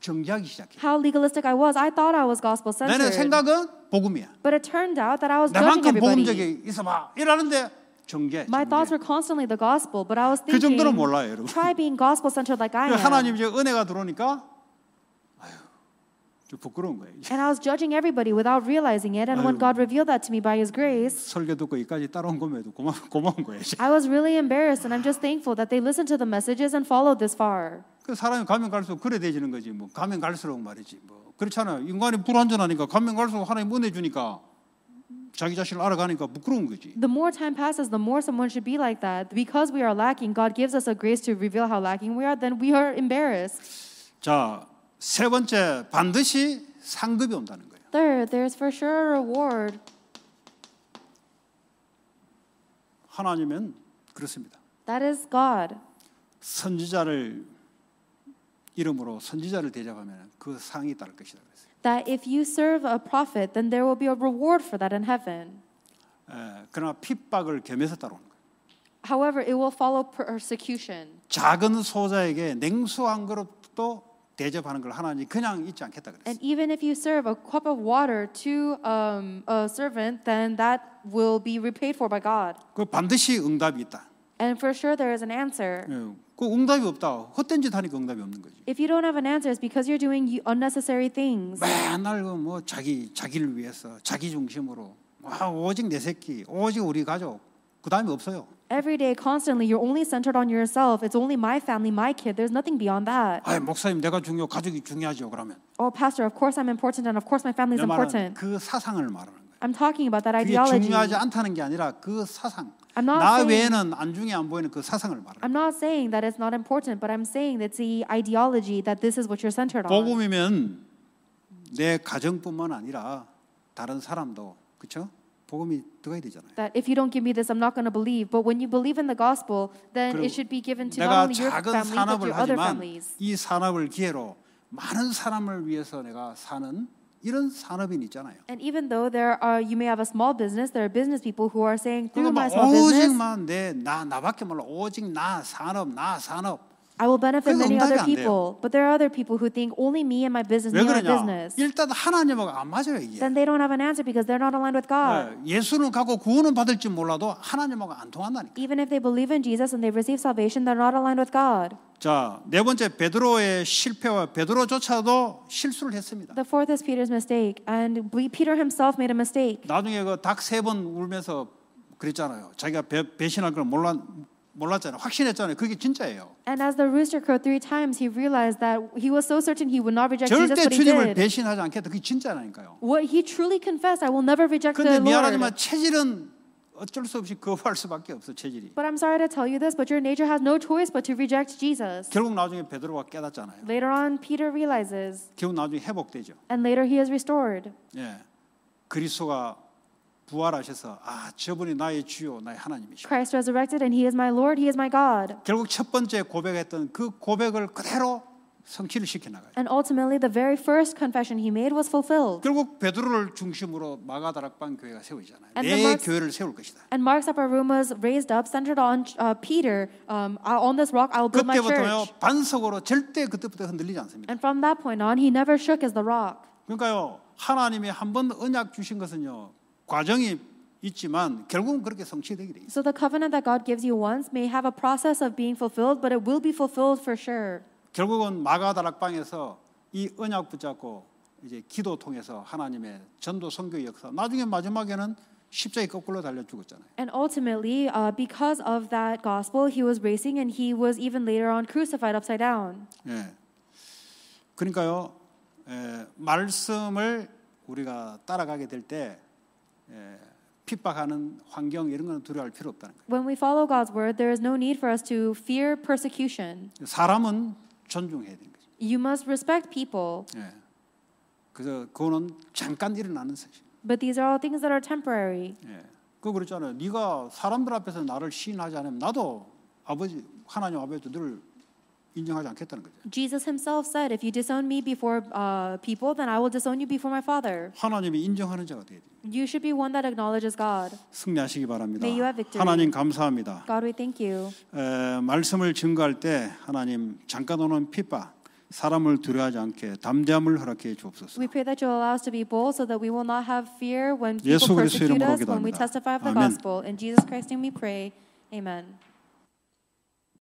정지하기 시작해. How legalistic I was. I thought I was gospel centered. 나는 생각은 복음이야. But it turned out that I was judging everybody. 나만큼 복음적이 있어봐. 이러는데 정계. My thoughts were constantly the gospel, but I was thinking. 그 몰라요, Try being gospel centered like I am. 하나님 이제 은혜가 들어오니까 아유, 부끄러운 거예요. And I was judging everybody without realizing it. And 아유, when God revealed that to me by His grace, 설교 듣고 여기까지 따라온 거면도 고마 고마운 거예요. I was really embarrassed, and I'm just thankful that they listened to the messages and followed this far. 그 사람이 가면 갈수록 그래 되지는 거지. 뭐 가면 갈수록 말이지. 뭐 그렇잖아요. 인간이 불완전하니까 가면 갈수록 하나님 은혜 주니까. 자기 자신을 알아가니까 부끄러운 거지. The more time passes, the more someone should be like that. Because we are lacking, God gives us a grace to reveal how lacking we are. Then we are embarrassed. 자, 세 번째 반드시 상급이 온다는 거예요. Third, there's for sure a reward. 하나님은 그렇습니다. That is God. 선지자를 이름으로 선지자를 대접하면 그 상이 따를 것이다. that if you serve a prophet, then there will be a reward for that in heaven. 에, 그러나 핍박을 겸해서 거예요. However, it will follow persecution. 작은 소자에게 냉수 한 그릇도 대접하는 걸 하나님 그냥 잊지 않겠다 그랬어요. And even if you serve a cup of water to um, a servant, then that will be repaid for by God. 그 반드시 응답이 있다. And for sure there is an answer. 예, 그 응답이 없다. 헛된 짓 하니까 응답이 없는 거지. If you don't have an answer, it's because you're doing unnecessary things. 맨날 뭐 자기 자기를 위해서 자기 중심으로 아, 오직 내 새끼, 오직 우리 가족. 그 다음에 없어요. Every day, constantly, you're only centered on yourself. It's only my family, my kid. There's nothing beyond that. 아, 목사님, 내가 중요, 가족이 중요하죠. 그러면. Oh, pastor, of course I'm important, and of course my family is important. 그 사상을 말하는 거예요. I'm talking about that ideology. 그게 중요하지 않다는 게 아니라 그 사상. 나 외에는 안중에 안 보이는 그 사상을 말하는. I'm not saying that it's not important, but I'm saying that's the ideology that this is what you're centered on. 복음이면 내 가정뿐만 아니라 다른 사람도 그렇죠? 복음이 들어가야 되잖아요. That if you don't give me this, I'm not going to believe. But when you believe in the gospel, then it should be given to not only your family but your other families. 이 산업을 기회로 많은 사람을 위해서 내가 사는 이런 산업인 있잖아요. And even though there are you may have a small business, there are business people who are saying through my small business. 오직만 내나 나밖에 몰라. 오직 나 산업 나 산업. I will benefit many other people, but there are other people who think only me and my business, me and my business. 일단 하나님하고 안 맞아요 이게. Then they don't have an answer because they're not aligned with God. 네, 예수를 갖고 구원은 받을지 몰라도 하나님하고 안 통한다니까. Even if they believe in Jesus and they receive salvation, they're not aligned with God. 자, 네 번째 베드로의 실패와 베드로조차도 실수를 했습니다. The fourth is Peter's mistake and Peter himself made a mistake. 나중에 그 닭 세 번 울면서 그랬잖아요. 자기가 배, 배신할 걸 몰랐 몰랐잖아요. 확신했잖아요. 그게 진짜예요. And as the rooster crowed three times, he realized that he was so certain he would not reject Jesus, but he did. 절대 주님을 배신하지 않겠다. 그게 진짜라니까요. What he truly confessed, I will never reject the Lord. 근데 미안하지만 체질은 어쩔 수 없이 거부할 수밖에 없어 체질이. But I'm sorry to tell you this, but your nature has no choice but to reject Jesus. 결국 나중에 베드로가 깨닫잖아요. Later on, Peter realizes. 결국 나중에 회복되죠. And later he is restored. 예, 그리스도가 부활하셔서 아 저분이 나의 주요 나의 하나님이시고. Christ resurrected and he is my Lord, he is my God. 결국 첫 번째 고백했던 그 고백을 그대로 성취를 시켜 나가요. And ultimately the very first confession he made was fulfilled. 결국 베드로를 중심으로 마가다락방 교회가 세우잖아요. And 내 Mark's, 교회를 세울 것이다. And Mark's upper room was raised up centered on uh, Peter. Um, on this rock I will build my church. 그때부터요 반석으로 절대 그때부터 흔들리지 않습니다. And from that point on he never shook as the rock. 그러니까요 하나님이 한번 언약 주신 것은요 과정이 있지만 결국은 그렇게 성취되게 돼 있어요. So the covenant that God gives you once may have a process of being fulfilled, but it will be fulfilled for sure. 결국은 마가다락방에서 이 언약 붙잡고 이제 기도 통해서 하나님의 전도 선교 역사 나중에 마지막에는 십자에 거꾸로 달려 죽었잖아요. And ultimately, uh, because of that gospel, he was racing and he was even later on crucified upside down. 예. 그러니까요, 에, 말씀을 우리가 따라가게 될 때. 에, 핍박하는 환경 이런 거는 두려워할 필요 없다는 거예요. When we follow God's word, there is no need for us to fear persecution. 사람은 존중해야 되는 거죠. You must respect people. 예. 그래서 그거는 잠깐 일어나는 사실. But these are all things that are temporary. 예. 그 그랬잖아요. 네가 사람들 앞에서 나를 시인하지 않으면 나도 아버지 하나님 앞에서 늘 인정하지 않겠다는 거죠. Jesus himself said, if you disown me before uh, people, then I will disown you before my Father. 하나님이 인정하는 자가 되야 돼요. You should be one that acknowledges God. 승리하시기 바랍니다. May you have victory. 하나님 감사합니다. God, we thank you. 에, 말씀을 증거할 때 하나님 잠깐 오는 핍박 사람을 두려워하지 않게 담대함을 허락해 주옵소서. We pray that you allow us to be bold, so that we will not have fear when people persecute us, when we testify of the gospel. In Jesus Christ's name, we pray. Amen.